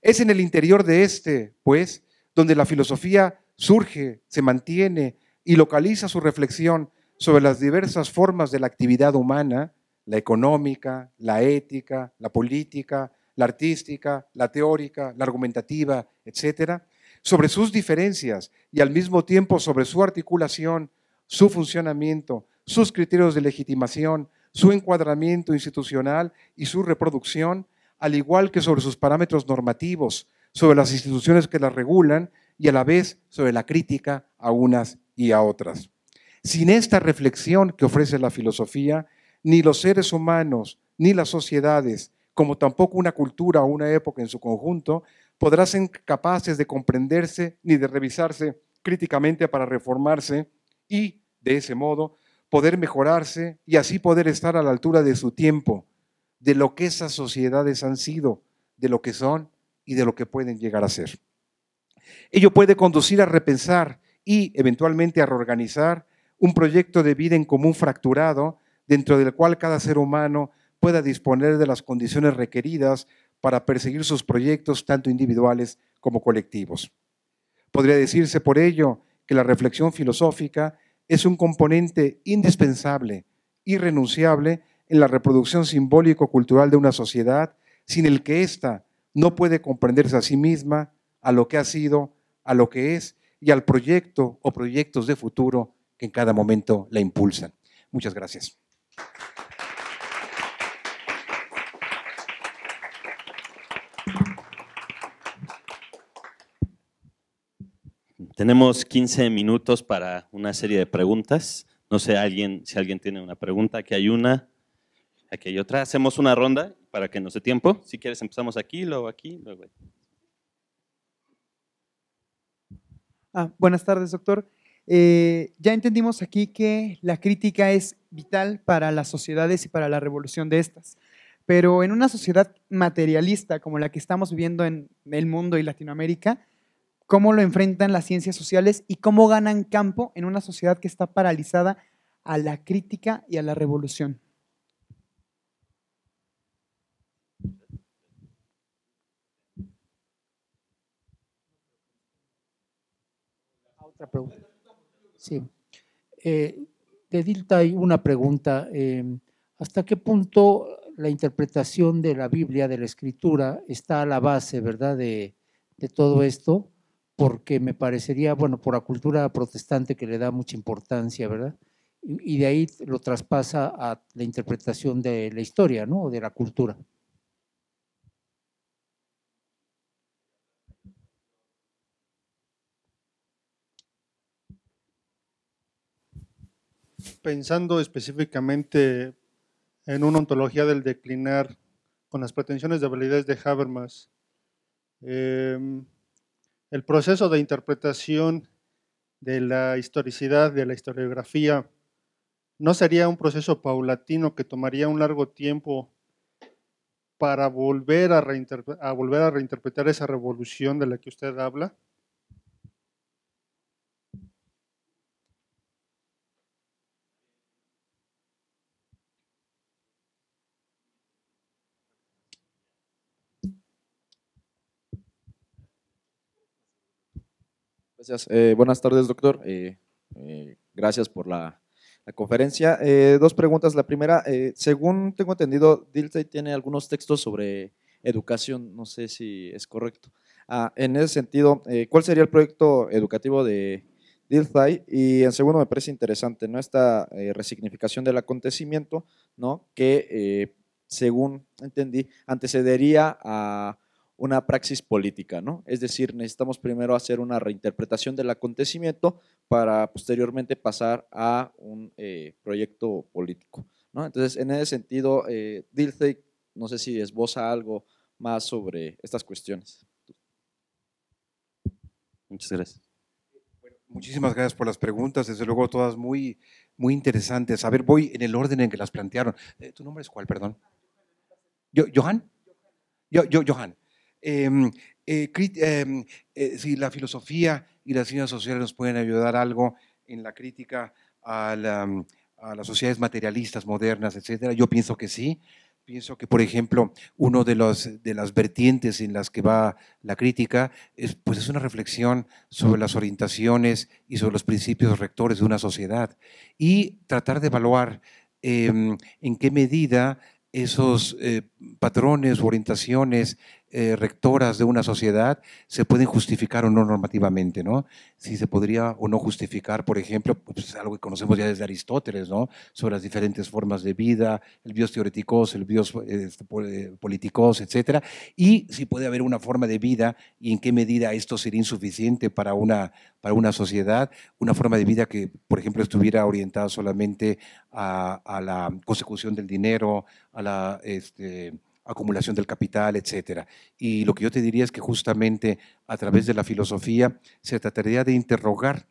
Es en el interior de este, pues, donde la filosofía surge, se mantiene y localiza su reflexión sobre las diversas formas de la actividad humana, la económica, la ética, la política, la artística, la teórica, la argumentativa, etcétera, sobre sus diferencias y al mismo tiempo sobre su articulación su funcionamiento, sus criterios de legitimación, su encuadramiento institucional y su reproducción, al igual que sobre sus parámetros normativos, sobre las instituciones que las regulan y a la vez sobre la crítica a unas y a otras. Sin esta reflexión que ofrece la filosofía, ni los seres humanos, ni las sociedades, como tampoco una cultura o una época en su conjunto, podrán ser capaces de comprenderse ni de revisarse críticamente para reformarse y de ese modo, poder mejorarse y así poder estar a la altura de su tiempo, de lo que esas sociedades han sido, de lo que son y de lo que pueden llegar a ser. Ello puede conducir a repensar y eventualmente a reorganizar un proyecto de vida en común fracturado dentro del cual cada ser humano pueda disponer de las condiciones requeridas para perseguir sus proyectos tanto individuales como colectivos. Podría decirse por ello que la reflexión filosófica es un componente indispensable, irrenunciable en la reproducción simbólico-cultural de una sociedad sin el que ésta no puede comprenderse a sí misma, a lo que ha sido, a lo que es y al proyecto o proyectos de futuro que en cada momento la impulsan. Muchas gracias. Tenemos 15 minutos para una serie de preguntas. No sé alguien, si alguien tiene una pregunta. Aquí hay una, aquí hay otra. Hacemos una ronda para que nos dé tiempo. Si quieres empezamos aquí, luego aquí, luego ah, buenas tardes, doctor. Eh, ya entendimos aquí que la crítica es vital para las sociedades y para la revolución de estas, pero en una sociedad materialista como la que estamos viviendo en el mundo y Latinoamérica, cómo lo enfrentan las ciencias sociales y cómo ganan campo en una sociedad que está paralizada a la crítica y a la revolución. Sí. de eh, Dilta hay una pregunta. Em, ¿Hasta qué punto la interpretación de la Biblia, de la Escritura, está a la base, verdad, de todo esto? porque me parecería, bueno, por la cultura protestante que le da mucha importancia, ¿verdad? Y, de ahí lo traspasa a la interpretación de la historia, ¿no? de la cultura. Pensando específicamente en una ontología del declinar con las pretensiones de habilidades de Habermas, em, el proceso de interpretación de la historicidad, de la historiografía, no sería un proceso paulatino que tomaría un largo tiempo para volver a, volver a reinterpretar esa revolución de la que usted habla? Eh, buenas tardes, doctor. Eh, eh, gracias por la, conferencia. dos preguntas. La primera, según tengo entendido, Dilsey tiene algunos textos sobre educación. No sé si es correcto. Ah, en ese sentido, ¿cuál sería el proyecto educativo de Dilsey? Y en segundo, me parece interesante, ¿no? Esta resignificación del acontecimiento, ¿no? Que, según entendí, antecedería a una praxis política, ¿no? Es decir, necesitamos primero hacer una reinterpretación del acontecimiento para posteriormente pasar a un eh, proyecto político, ¿no? Entonces, en ese sentido, eh, no sé si esboza algo más sobre estas cuestiones. Muchas gracias. muchísimas gracias por las preguntas, desde luego todas muy, muy interesantes. A ver, voy en el orden en que las plantearon. Eh, ¿Tu nombre es cuál, perdón? ¿Johan? Yo, yo, Johan, Em, eh, em, eh, si la filosofía y las ciencias sociales nos pueden ayudar algo en la crítica a, mm, las sociedades materialistas modernas, etcétera, yo pienso que sí. Pienso que, por ejemplo, uno de, las vertientes en las que va la crítica es, pues es una reflexión sobre las orientaciones y sobre los principios rectores de una sociedad y tratar de evaluar em, en qué medida esos eh, patrones u orientaciones eh, rectoras de una sociedad se pueden justificar o no normativamente, ¿no? Si se podría o no justificar, por ejemplo, pues, algo que conocemos ya desde Aristóteles, ¿no? Sobre las diferentes formas de vida, el bios teoreticos el bios este, eh, políticos, etcétera, y si puede haber una forma de vida y en qué medida esto sería insuficiente para una, para una sociedad, una forma de vida que, por ejemplo, estuviera orientada solamente a, la consecución del dinero, a la este, acumulación del capital, etcétera. Y lo que yo te diría es que justamente a través de la filosofía se trataría de interrogar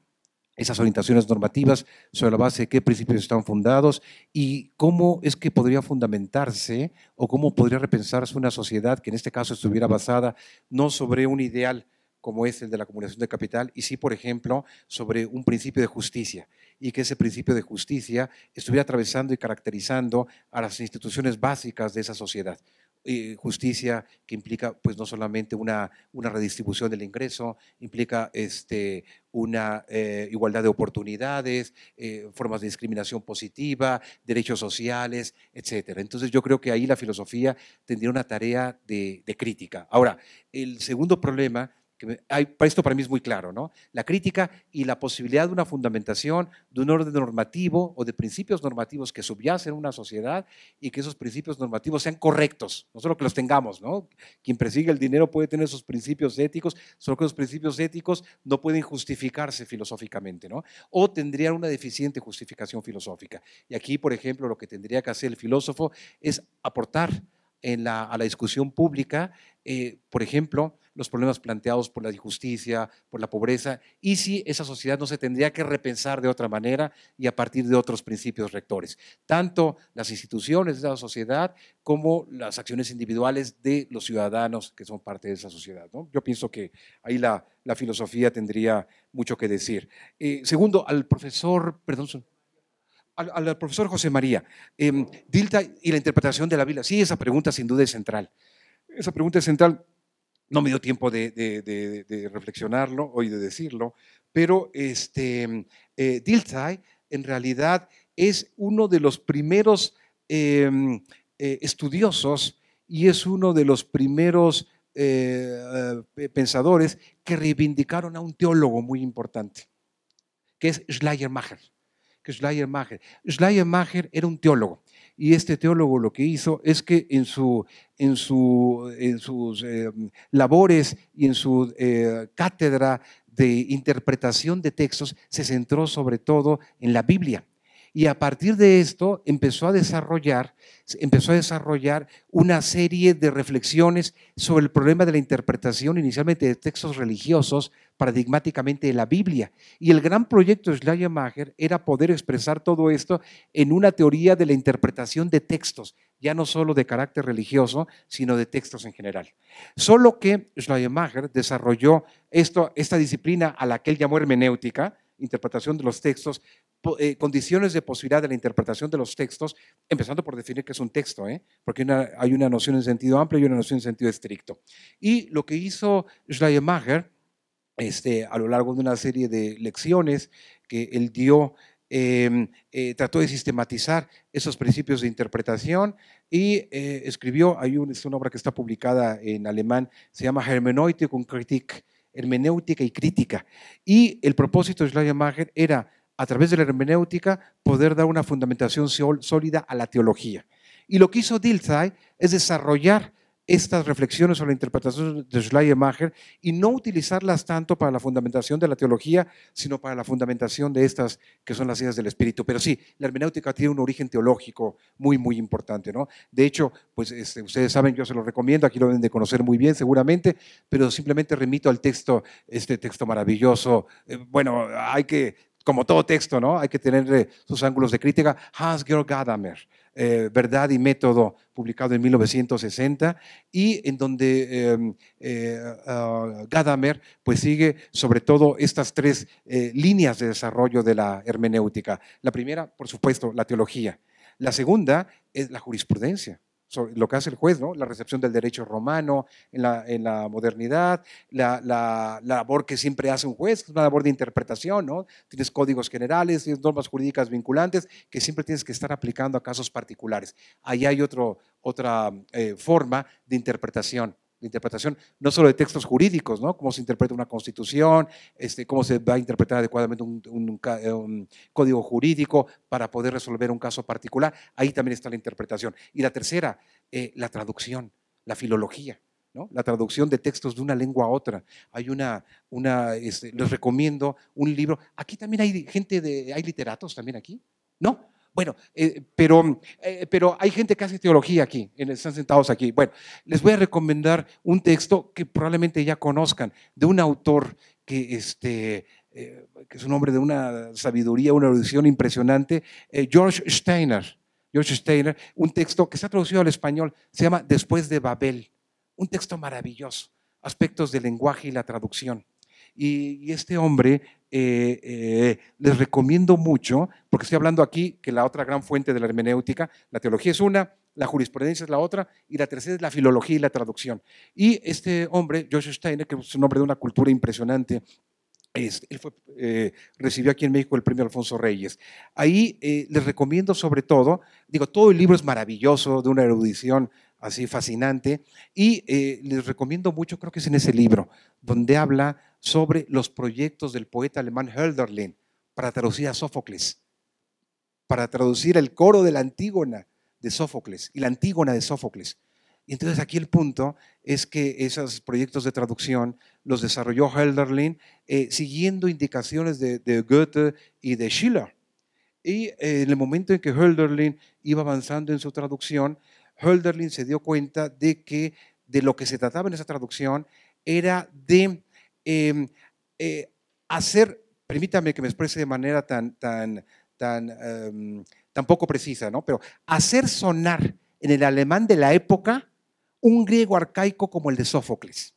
esas orientaciones normativas sobre la base de qué principios están fundados y cómo es que podría fundamentarse o cómo podría repensarse una sociedad que en este caso estuviera basada no sobre un ideal como es el de la acumulación de capital, y sí, por ejemplo, sobre un principio de justicia, y que ese principio de justicia estuviera atravesando y caracterizando a las instituciones básicas de esa sociedad. Eh, justicia que implica pues no solamente una, una redistribución del ingreso, implica este, una eh, igualdad de oportunidades, eh, formas de discriminación positiva, derechos sociales, etc. Entonces yo creo que ahí la filosofía tendría una tarea de crítica. Ahora, el segundo problema que esto para mí es muy claro, ¿no? La crítica y la posibilidad de una fundamentación, de un orden normativo o de principios normativos que subyacen a una sociedad y que esos principios normativos sean correctos, no solo que los tengamos, ¿no? Quien persigue el dinero puede tener sus principios éticos, solo que los principios éticos no pueden justificarse filosóficamente, ¿no? O tendrían una deficiente justificación filosófica. Y aquí, por ejemplo, lo que tendría que hacer el filósofo es aportar en la, a la discusión pública, eh, por ejemplo, los problemas planteados por la injusticia, por la pobreza, y si esa sociedad no se tendría que repensar de otra manera y a partir de otros principios rectores. Tanto las instituciones de la sociedad como las acciones individuales de los ciudadanos que son parte de esa sociedad. Yo pienso que ahí la, filosofía tendría mucho que decir. Eh, segundo, al profesor, perdón, al, profesor José María, eh, y la interpretación de la Biblia. Sí, esa pregunta sin duda es central. Esa pregunta es central. No me dio tiempo de, reflexionarlo hoy de decirlo, pero este, em, eh, eh, en realidad es uno de los primeros em, eh, estudiosos y es uno de los primeros pensadores que reivindicaron a un teólogo muy importante, que es Schleiermacher que Schleiermacher. Schleiermacher era un teólogo y este teólogo lo que hizo es que en, su, en, su, en sus eh, labores y en su eh, cátedra de interpretación de textos se centró sobre todo en la Biblia y a partir de esto empezó a desarrollar, empezó a desarrollar una serie de reflexiones sobre el problema de la interpretación inicialmente de textos religiosos, paradigmáticamente de la Biblia. Y el gran proyecto de Schleiermacher era poder expresar todo esto en una teoría de la interpretación de textos, ya no solo de carácter religioso, sino de textos en general. Solo que Schleiermacher desarrolló esta disciplina a la que él llamó hermenéutica, interpretación de los textos, eh, condiciones de posibilidad de la interpretación de los textos, empezando por definir qué es un texto, ¿eh? porque una, hay una noción en sentido amplio y una noción en sentido estricto. Y lo que hizo Schleiermacher este, a lo largo de una serie de lecciones que él dio em, eh, trató de sistematizar esos principios de interpretación y escribió, hay es una obra que está publicada en alemán, se llama Hermeneutik und Kritik, hermenéutica y crítica. Y el propósito de Schleiermacher era a través de la hermenéutica, poder dar una fundamentación sólida a la teología. Y lo que hizo Dilthey es desarrollar estas reflexiones sobre la interpretación de Schleiermacher y no utilizarlas tanto para la fundamentación de la teología, sino para la fundamentación de estas que son las ideas del espíritu. Pero sí, la hermenéutica tiene un origen teológico muy, muy importante. ¿no? De hecho, pues este, ustedes saben, yo se lo recomiendo, aquí lo deben de conocer muy bien seguramente, pero simplemente remito al texto, este texto maravilloso. Eh, bueno, hay que como todo texto, ¿no? Hay que tener eh, sus ángulos de crítica. Hans-Georg Gadamer, eh, Verdad y Método, publicado en 1960, y en donde em, eh, ah, Gadamer pues, sigue sobre todo estas tres líneas de desarrollo de la hermenéutica. La primera, por supuesto, la teología. La segunda es la jurisprudencia lo que hace el juez, ¿no? la recepción del derecho romano en la, en la modernidad, la, la, labor que siempre hace un juez, es una labor de interpretación, ¿no? tienes códigos generales, tienes normas jurídicas vinculantes que siempre tienes que estar aplicando a casos particulares. Ahí hay otro, otra eh, forma de interpretación la interpretación, no solo de textos jurídicos, ¿no? Cómo se interpreta una constitución, este, cómo se va a interpretar adecuadamente un, eh, código jurídico para poder resolver un caso particular. Ahí también está la interpretación. Y la tercera, eh, la traducción, la filología. ¿no? la traducción de textos de una lengua a otra. Hay una, una este, les recomiendo un libro. Aquí también hay gente de, hay literatos también aquí, ¿no? Bueno, eh, pero, eh, pero hay gente que hace teología aquí, están sentados aquí. Bueno, les voy a recomendar un texto que probablemente ya conozcan, de un autor que, este, eh, que es un hombre de una sabiduría, una audición impresionante, George Steiner. George Steiner, un texto que se ha traducido al español, se llama Después de Babel, un texto maravilloso, aspectos del lenguaje y la traducción. y este hombre eh, eh, les recomiendo mucho, porque estoy hablando aquí que la otra gran fuente de la hermenéutica, la teología es una, la jurisprudencia es la otra, y la tercera es la filología y la traducción. Y este hombre, Joseph Steiner, que es un hombre de una cultura impresionante, él fue, eh, recibió aquí en México el premio Alfonso Reyes. Ahí les recomiendo sobre todo, digo, todo el libro es maravilloso, de una erudición así fascinante. Y eh, les recomiendo mucho, creo que es en ese libro, donde habla sobre los proyectos del poeta alemán Hölderlin para traducir a Sófocles, para traducir el coro de la Antígona de Sófocles y la Antígona de Sófocles. Y entonces aquí el punto es que esos proyectos de traducción los desarrolló Hölderlin eh, siguiendo indicaciones de, Goethe y de Schiller. Y eh, en el momento en que Hölderlin iba avanzando en su traducción, Hölderlin se dio cuenta de que de lo que se trataba en esa traducción era de em, eh, hacer, permítame que me exprese de manera tan, tan, em, tan, poco precisa, ¿no? pero hacer sonar en el alemán de la época un griego arcaico como el de Sófocles.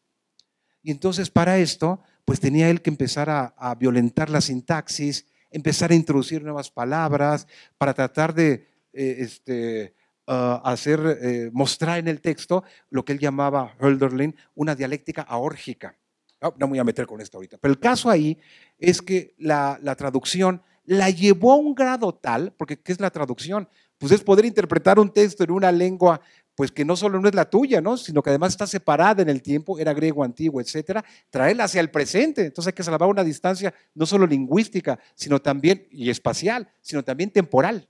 Y entonces para esto, pues tenía él que empezar a, violentar la sintaxis, empezar a introducir nuevas palabras para tratar de eh, este, Ah, hacer, eh, mostrar en el texto lo que él llamaba Hölderlin una dialéctica aórgica. Ah, no me voy a meter con esto ahorita, pero el caso ahí es que la, traducción la llevó a un grado tal, porque ¿qué es la traducción? Pues es poder interpretar un texto en una lengua pues que no solo no es la tuya, ¿no? sino que además está separada en el tiempo, era griego antiguo, etcétera, traerla hacia el presente. Entonces hay que salvar una distancia no solo lingüística, sino también y espacial, sino también temporal.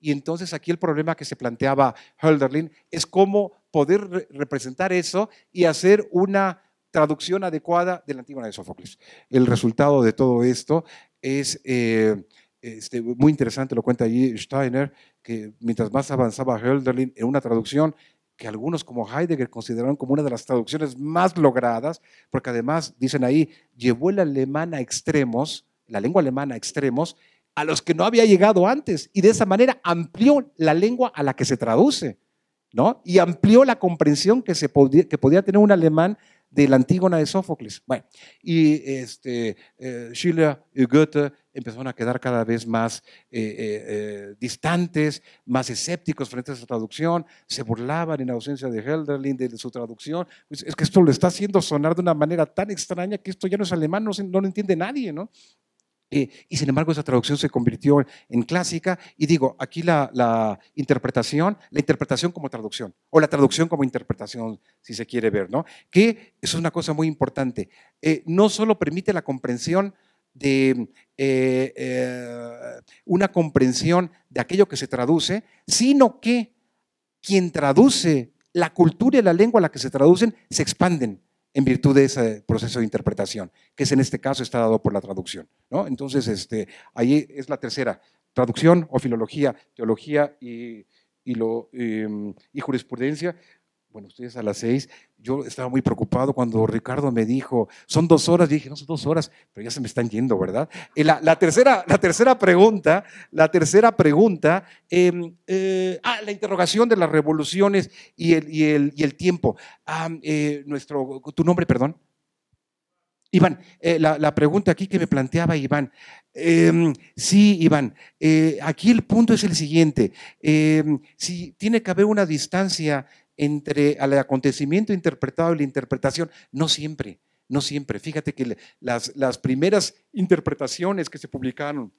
Y entonces aquí el problema que se planteaba Hölderlin es cómo poder representar eso y hacer una traducción adecuada de la Antígona de Sófocles. El resultado de todo esto es eh, este, muy interesante, lo cuenta allí Steiner, que mientras más avanzaba Hölderlin en una traducción, que algunos como Heidegger consideraron como una de las traducciones más logradas, porque además, dicen ahí, llevó el alemán a extremos, la lengua alemana a extremos, a los que no había llegado antes y de esa manera amplió la lengua a la que se traduce, ¿no? Y amplió la comprensión que, se podía, tener un alemán de la Antígona de Sófocles. Bueno, y este, eh, Schiller y Goethe empezaron a quedar cada vez más eh, eh, distantes, más escépticos frente a esa traducción, se burlaban en ausencia de Hölderlin de su traducción. Pues, es que esto lo está haciendo sonar de una manera tan extraña que esto ya no es alemán, no lo entiende nadie, ¿no? Eh, y sin embargo esa traducción se convirtió en clásica y digo, aquí la, interpretación, la interpretación como traducción, o la traducción como interpretación, si se quiere ver, ¿no? Que es una cosa muy importante. Eh, no solo permite la comprensión de eh, una comprensión de aquello que se traduce, sino que quien traduce la cultura y la lengua a la que se traducen se expanden en virtud de ese proceso de interpretación, que es en este caso está dado por la traducción. ¿no? Entonces, este, ahí es la tercera, traducción o filología, teología y, y em, jurisprudencia, bueno, ustedes a las seis. Yo estaba muy preocupado cuando Ricardo me dijo, son dos horas. dije, no son dos horas, pero ya se me están yendo, ¿verdad? la, tercera, la tercera pregunta, la tercera pregunta, em, eh, ah, la interrogación de las revoluciones y el, y el, tiempo. Eh, nuestro, tu nombre, perdón. Iván, eh, la, pregunta aquí que me planteaba Iván. Em, sí, Iván, aquí el punto es el siguiente. Em, si tiene que haber una distancia entre el acontecimiento interpretado y la interpretación. No siempre, no siempre. Fíjate que las, primeras interpretaciones que se publicaron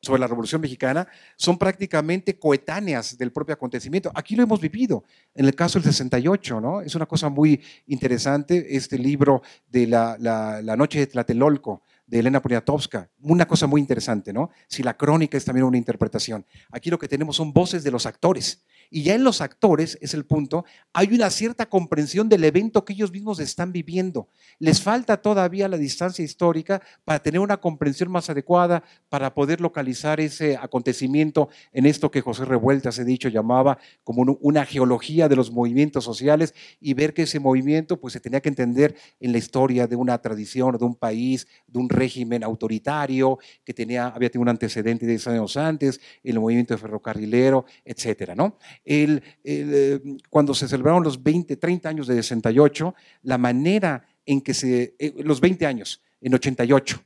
sobre la Revolución Mexicana son prácticamente coetáneas del propio acontecimiento. Aquí lo hemos vivido, en el caso del 68, ¿no? Es una cosa muy interesante este libro de la, la noche de Tlatelolco, de Elena Poniatowska. Una cosa muy interesante, ¿no? Si la crónica es también una interpretación. Aquí lo que tenemos son voces de los actores. Y ya en los actores, es el punto, hay una cierta comprensión del evento que ellos mismos están viviendo. Les falta todavía la distancia histórica para tener una comprensión más adecuada, para poder localizar ese acontecimiento en esto que José Revueltas, he dicho, llamaba como una geología de los movimientos sociales y ver que ese movimiento pues, se tenía que entender en la historia de una tradición, de un país, de un reino régimen autoritario que tenía, había tenido un antecedente de 10 años antes, el movimiento ferrocarrilero, etc. ¿no? El, eh, cuando se celebraron los 20, 30 años de 68, la manera en que se, eh, los 20 años, en 88,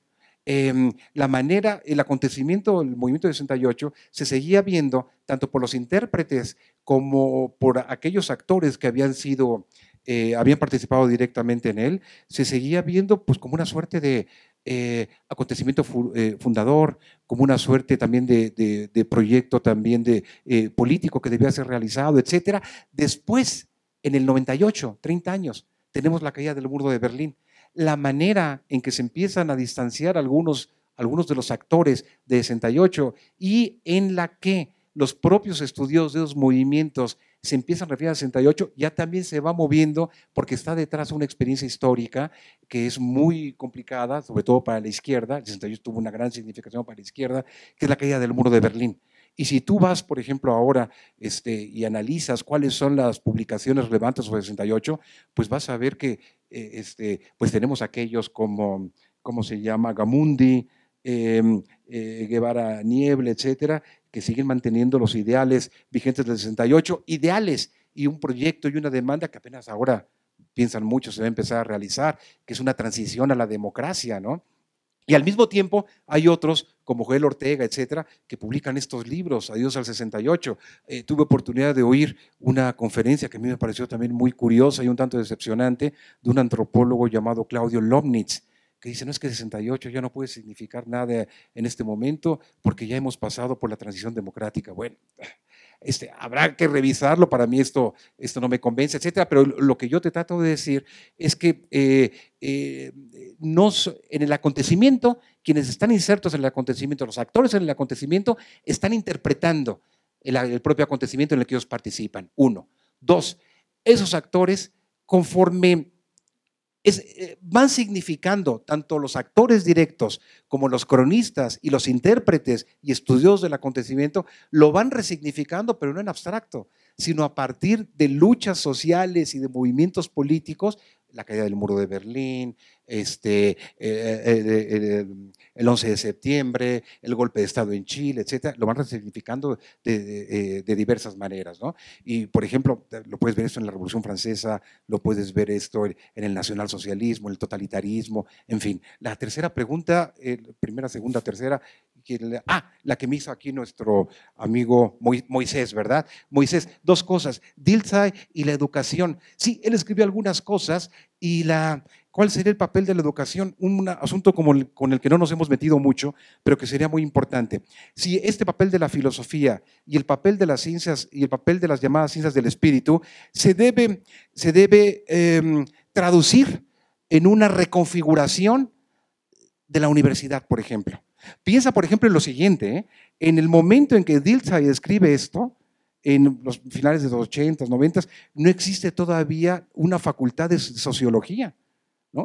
em, la manera, el acontecimiento, del movimiento de 68 se seguía viendo tanto por los intérpretes como por aquellos actores que habían sido, eh, habían participado directamente en él, se seguía viendo pues como una suerte de, eh, acontecimiento eh, fundador, como una suerte también de, proyecto también de, eh, político que debía ser realizado, etc. Después, en el 98, 30 años, tenemos la caída del muro de Berlín. La manera en que se empiezan a distanciar algunos, algunos de los actores de 68 y en la que los propios estudios de los movimientos se empiezan a referir al 68, ya también se va moviendo porque está detrás una experiencia histórica que es muy complicada, sobre todo para la izquierda, el 68 tuvo una gran significación para la izquierda, que es la caída del muro de Berlín. Y si tú vas, por ejemplo, ahora este, y analizas cuáles son las publicaciones relevantes sobre el 68, pues vas a ver que eh, este, pues tenemos aquellos como, ¿cómo se llama? Gamundi, em, eh, Guevara Nieble, etcétera, que siguen manteniendo los ideales vigentes del 68, ideales y un proyecto y una demanda que apenas ahora piensan mucho se va a empezar a realizar, que es una transición a la democracia, ¿no? Y al mismo tiempo hay otros, como Joel Ortega, etcétera, que publican estos libros, Adiós al 68. Eh, tuve oportunidad de oír una conferencia que a mí me pareció también muy curiosa y un tanto decepcionante de un antropólogo llamado Claudio Lomnitz, dice, no es que 68 ya no puede significar nada en este momento porque ya hemos pasado por la transición democrática. Bueno, este, habrá que revisarlo, para mí esto, esto no me convence, etcétera, pero lo que yo te trato de decir es que eh, eh, en el acontecimiento, quienes están insertos en el acontecimiento, los actores en el acontecimiento, están interpretando el, el propio acontecimiento en el que ellos participan, uno. Dos, esos actores, conforme eh, van significando tanto los actores directos como los cronistas y los intérpretes y estudiosos del acontecimiento, lo van resignificando, pero no en abstracto, sino a partir de luchas sociales y de movimientos políticos, la caída del muro de Berlín, este, eh, eh, eh, em, el 11 de septiembre, el golpe de Estado en Chile, etcétera, lo van resignificando de, diversas maneras. ¿no? Y, por ejemplo, lo puedes ver esto en la Revolución Francesa, lo puedes ver esto en el nacionalsocialismo, el totalitarismo, en fin. La tercera pregunta, primera, segunda, tercera, ah, la que me hizo aquí nuestro amigo Moisés, ¿verdad? Moisés, dos cosas, Dilthey y la educación. Sí, él escribió algunas cosas y la, cuál sería el papel de la educación, un asunto como con el que no nos hemos metido mucho, pero que sería muy importante. Si este papel de la filosofía y el papel de las ciencias y el papel de las llamadas ciencias del espíritu se debe, em, traducir en una reconfiguración de la universidad, por ejemplo. Piensa, por ejemplo, en lo siguiente, ¿eh? en el momento en que Dilthey escribe esto, en los finales de los 80, 90, no existe todavía una facultad de sociología.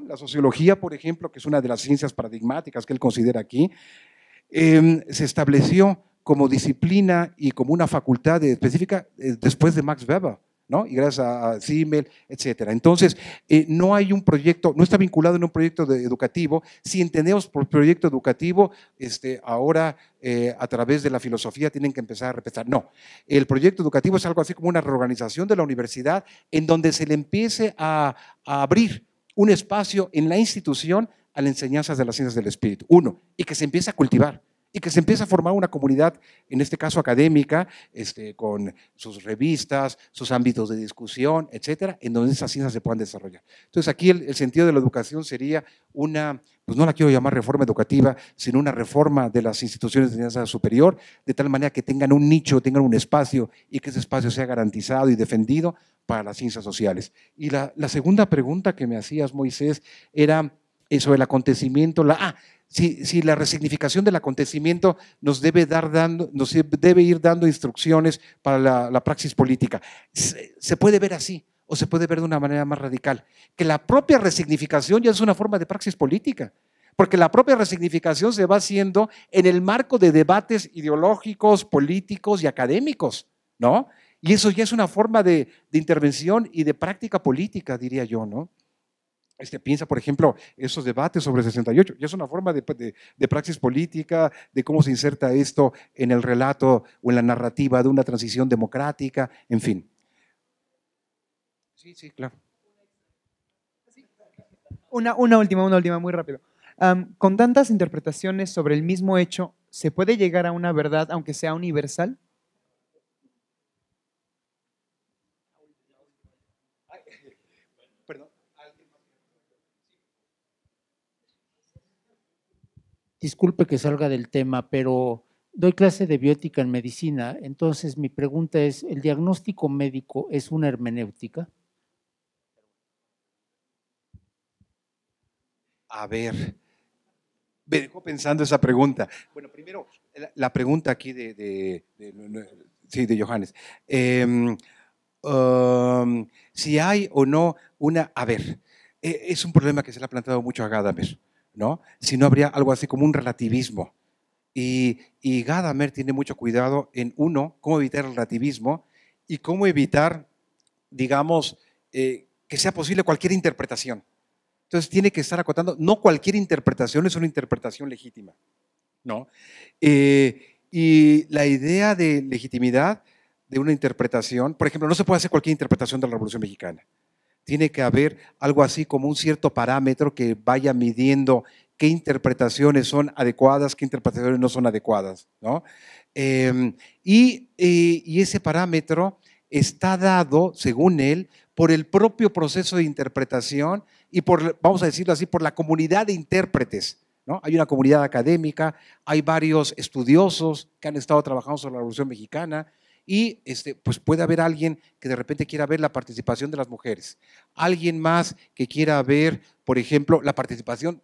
La sociología, por ejemplo, que es una de las ciencias paradigmáticas que él considera aquí, em, se estableció como disciplina y como una facultad específica eh, después de Max Weber. Y gracias a Simmel, etcétera. Entonces, eh, no hay un proyecto, no está vinculado en un proyecto educativo. Si entendemos por proyecto educativo, este, ahora eh, a través de la filosofía tienen que empezar a repensar. No, el proyecto educativo es algo así como una reorganización de la universidad en donde se le empiece a, a abrir un espacio en la institución a la enseñanza de las ciencias del espíritu. Uno, y que se empiece a cultivar y que se empieza a formar una comunidad, en este caso académica, este, con sus revistas, sus ámbitos de discusión, etcétera, en donde esas ciencias se puedan desarrollar. Entonces, aquí el, sentido de la educación sería una, pues no la quiero llamar reforma educativa, sino una reforma de las instituciones de enseñanza superior, de tal manera que tengan un nicho, tengan un espacio y que ese espacio sea garantizado y defendido para las ciencias sociales. Y la segunda pregunta que me hacías, Moisés, era eso eh, el acontecimiento, la, ah, si, si, la resignificación del acontecimiento nos debe, dar dando, nos debe ir dando instrucciones para la, praxis política. Se, puede ver así o se puede ver de una manera más radical, que la propia resignificación ya es una forma de praxis política, porque la propia resignificación se va haciendo en el marco de debates ideológicos, políticos y académicos, ¿no? Y eso ya es una forma de, de intervención y de práctica política, diría yo, ¿no? Este, piensa, por ejemplo, esos debates sobre 68. Ya es una forma de, praxis política, de cómo se inserta esto en el relato o en la narrativa de una transición democrática, en fin. Sí, sí, claro. Una, última, una última, muy rápido. con tantas interpretaciones sobre el mismo hecho, ¿se puede llegar a una verdad, aunque sea universal? disculpe que salga del tema, pero doy clase de biótica en medicina, entonces mi pregunta es, ¿el diagnóstico médico es una hermenéutica? A ver, me dejó pensando esa pregunta. Bueno, primero, la, pregunta aquí de, Johannes. Em, um, si hay o no una, a ver, e, es un problema que se le ha planteado mucho a Gadamer. ¿no? Si no habría algo así como un relativismo. Y, Gadamer tiene mucho cuidado en, uno, cómo evitar el relativismo y cómo evitar, digamos, eh, que sea posible cualquier interpretación. Entonces tiene que estar acotando, no cualquier interpretación es una interpretación legítima, ¿no? Eh, y la idea de legitimidad de una interpretación, por ejemplo, no se puede hacer cualquier interpretación de la Revolución Mexicana tiene que haber algo así como un cierto parámetro que vaya midiendo qué interpretaciones son adecuadas, qué interpretaciones no son adecuadas. Em, eh, y, ese parámetro está dado, según él, por el propio proceso de interpretación y por, vamos a decirlo así, por la comunidad de intérpretes. ¿no? Hay una comunidad académica, hay varios estudiosos que han estado trabajando sobre la Revolución Mexicana, y este, pues puede haber alguien que de repente quiera ver la participación de las mujeres, alguien más que quiera ver, por ejemplo, la participación,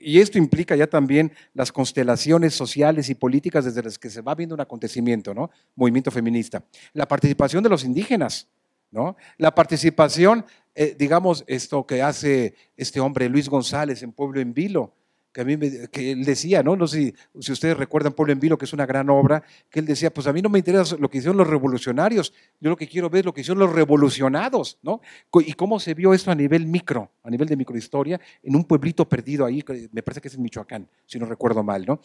y esto implica ya también las constelaciones sociales y políticas desde las que se va viendo un acontecimiento, ¿no? Movimiento feminista, la participación de los indígenas, ¿no? La participación, eh, digamos, esto que hace este hombre Luis González en Pueblo en Vilo, que él decía, ¿no? No sé si, ustedes recuerdan Pueblo en Vilo, que es una gran obra, que él decía, pues a mí no me interesa lo que hicieron los revolucionarios, yo lo que quiero ver es lo que hicieron los revolucionados, ¿no? Y cómo se vio esto a nivel micro, a nivel de microhistoria, en un pueblito perdido ahí, me parece que es en Michoacán, si no recuerdo mal, ¿no?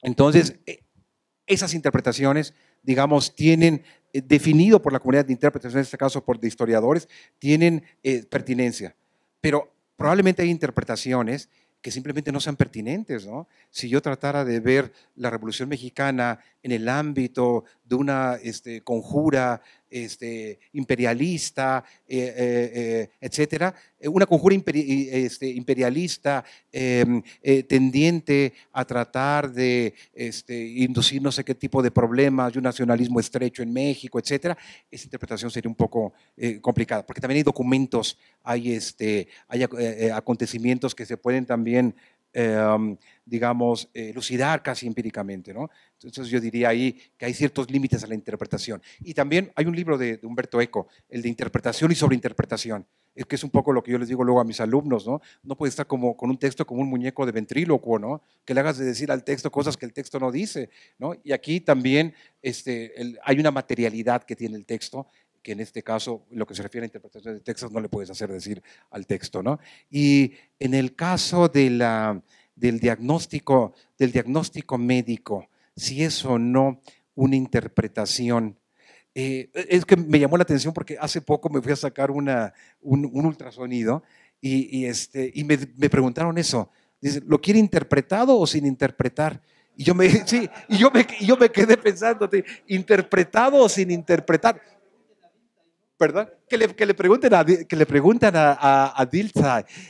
Entonces, e, esas interpretaciones, digamos, tienen, eh, definido por la comunidad de intérpretes, en este caso por de historiadores, tienen eh, pertinencia. Pero probablemente hay interpretaciones que simplemente no sean pertinentes. ¿no? Si yo tratara de ver la Revolución Mexicana en el ámbito de una este, conjura este, imperialista, eh, eh, eh, etcétera, una conjura este, imperialista em, tendiente a tratar de este, inducir no sé qué tipo de problemas y un nacionalismo estrecho en México, etcétera, esa interpretación sería un poco complicada, porque también hay documentos, hay, este, hay acontecimientos que se pueden también Em, digamos, eh, lucidar casi empíricamente. ¿no? Entonces yo diría ahí que hay ciertos límites a la interpretación. Y también hay un libro de, Humberto Eco, el de interpretación y sobreinterpretación, es eh, que es un poco lo que yo les digo luego a mis alumnos, ¿no? No puede estar como con un texto como un muñeco de ventrílocuo, ¿no? Que le hagas de decir al texto cosas que el texto no dice, ¿no? Y aquí también este, hay una materialidad que tiene el texto que en este caso, lo que se refiere a interpretación de textos, no le puedes hacer decir al texto. ¿no? Y en el caso de la, del, diagnóstico, del diagnóstico médico, si es o no una interpretación eh, es que me llamó la atención porque hace poco me fui a sacar un, ultrasonido y, este, y me, preguntaron eso. Dice, ¿lo quiere interpretado o sin interpretar? Y yo me, y yo me, yo me quedé pensando, ¿interpretado o sin interpretar? ¿verdad? Que le, que le pregunten, a, que le preguntan a, a,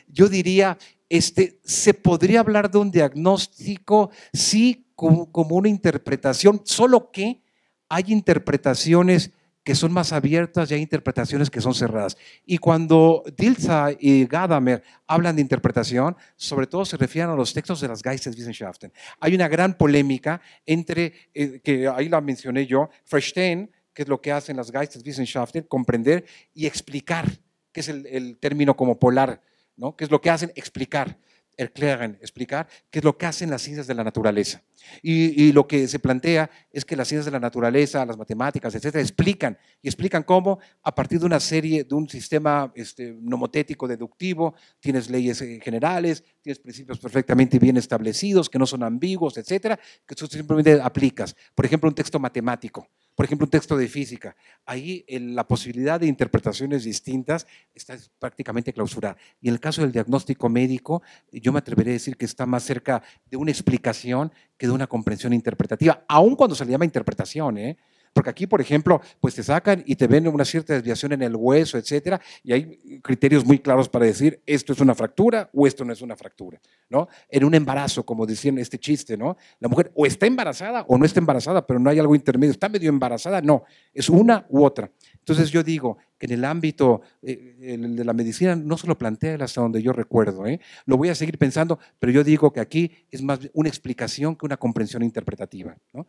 Yo diría, este, se podría hablar de un diagnóstico, sí, como, como, una interpretación, solo que hay interpretaciones que son más abiertas y hay interpretaciones que son cerradas. Y cuando Dilthey y Gadamer hablan de interpretación, sobre todo se refieren a los textos de las Geisteswissenschaften. Hay una gran polémica entre, eh, que ahí la mencioné yo, Frestein, que es lo que hacen las Geisteswissenschaften, comprender y explicar, que es el, término como polar, ¿no? que es lo que hacen explicar, erklären, explicar, qué es lo que hacen las ciencias de la naturaleza. Y, lo que se plantea es que las ciencias de la naturaleza, las matemáticas, etcétera, explican, y explican cómo a partir de una serie, de un sistema este, nomotético deductivo, tienes leyes eh, generales, tienes principios perfectamente bien establecidos, que no son ambiguos, etcétera, que tú simplemente aplicas. Por ejemplo, un texto matemático por ejemplo, un texto de física. Ahí la posibilidad de interpretaciones distintas está prácticamente clausurada. Y en el caso del diagnóstico médico, yo me atreveré a decir que está más cerca de una explicación que de una comprensión interpretativa, aun cuando se le llama interpretación. ¿eh? Porque aquí, por ejemplo, pues te sacan y te ven una cierta desviación en el hueso, etcétera, y hay criterios muy claros para decir esto es una fractura o esto no es una fractura, ¿no? En un embarazo, como decían este chiste, ¿no? La mujer o está embarazada o no está embarazada, pero no hay algo intermedio. ¿Está medio embarazada? No, es una u otra. Entonces yo digo que en el ámbito eh, de la medicina no se lo plantea hasta donde yo recuerdo. ¿eh? Lo voy a seguir pensando, pero yo digo que aquí es más una explicación que una comprensión interpretativa. ¿no?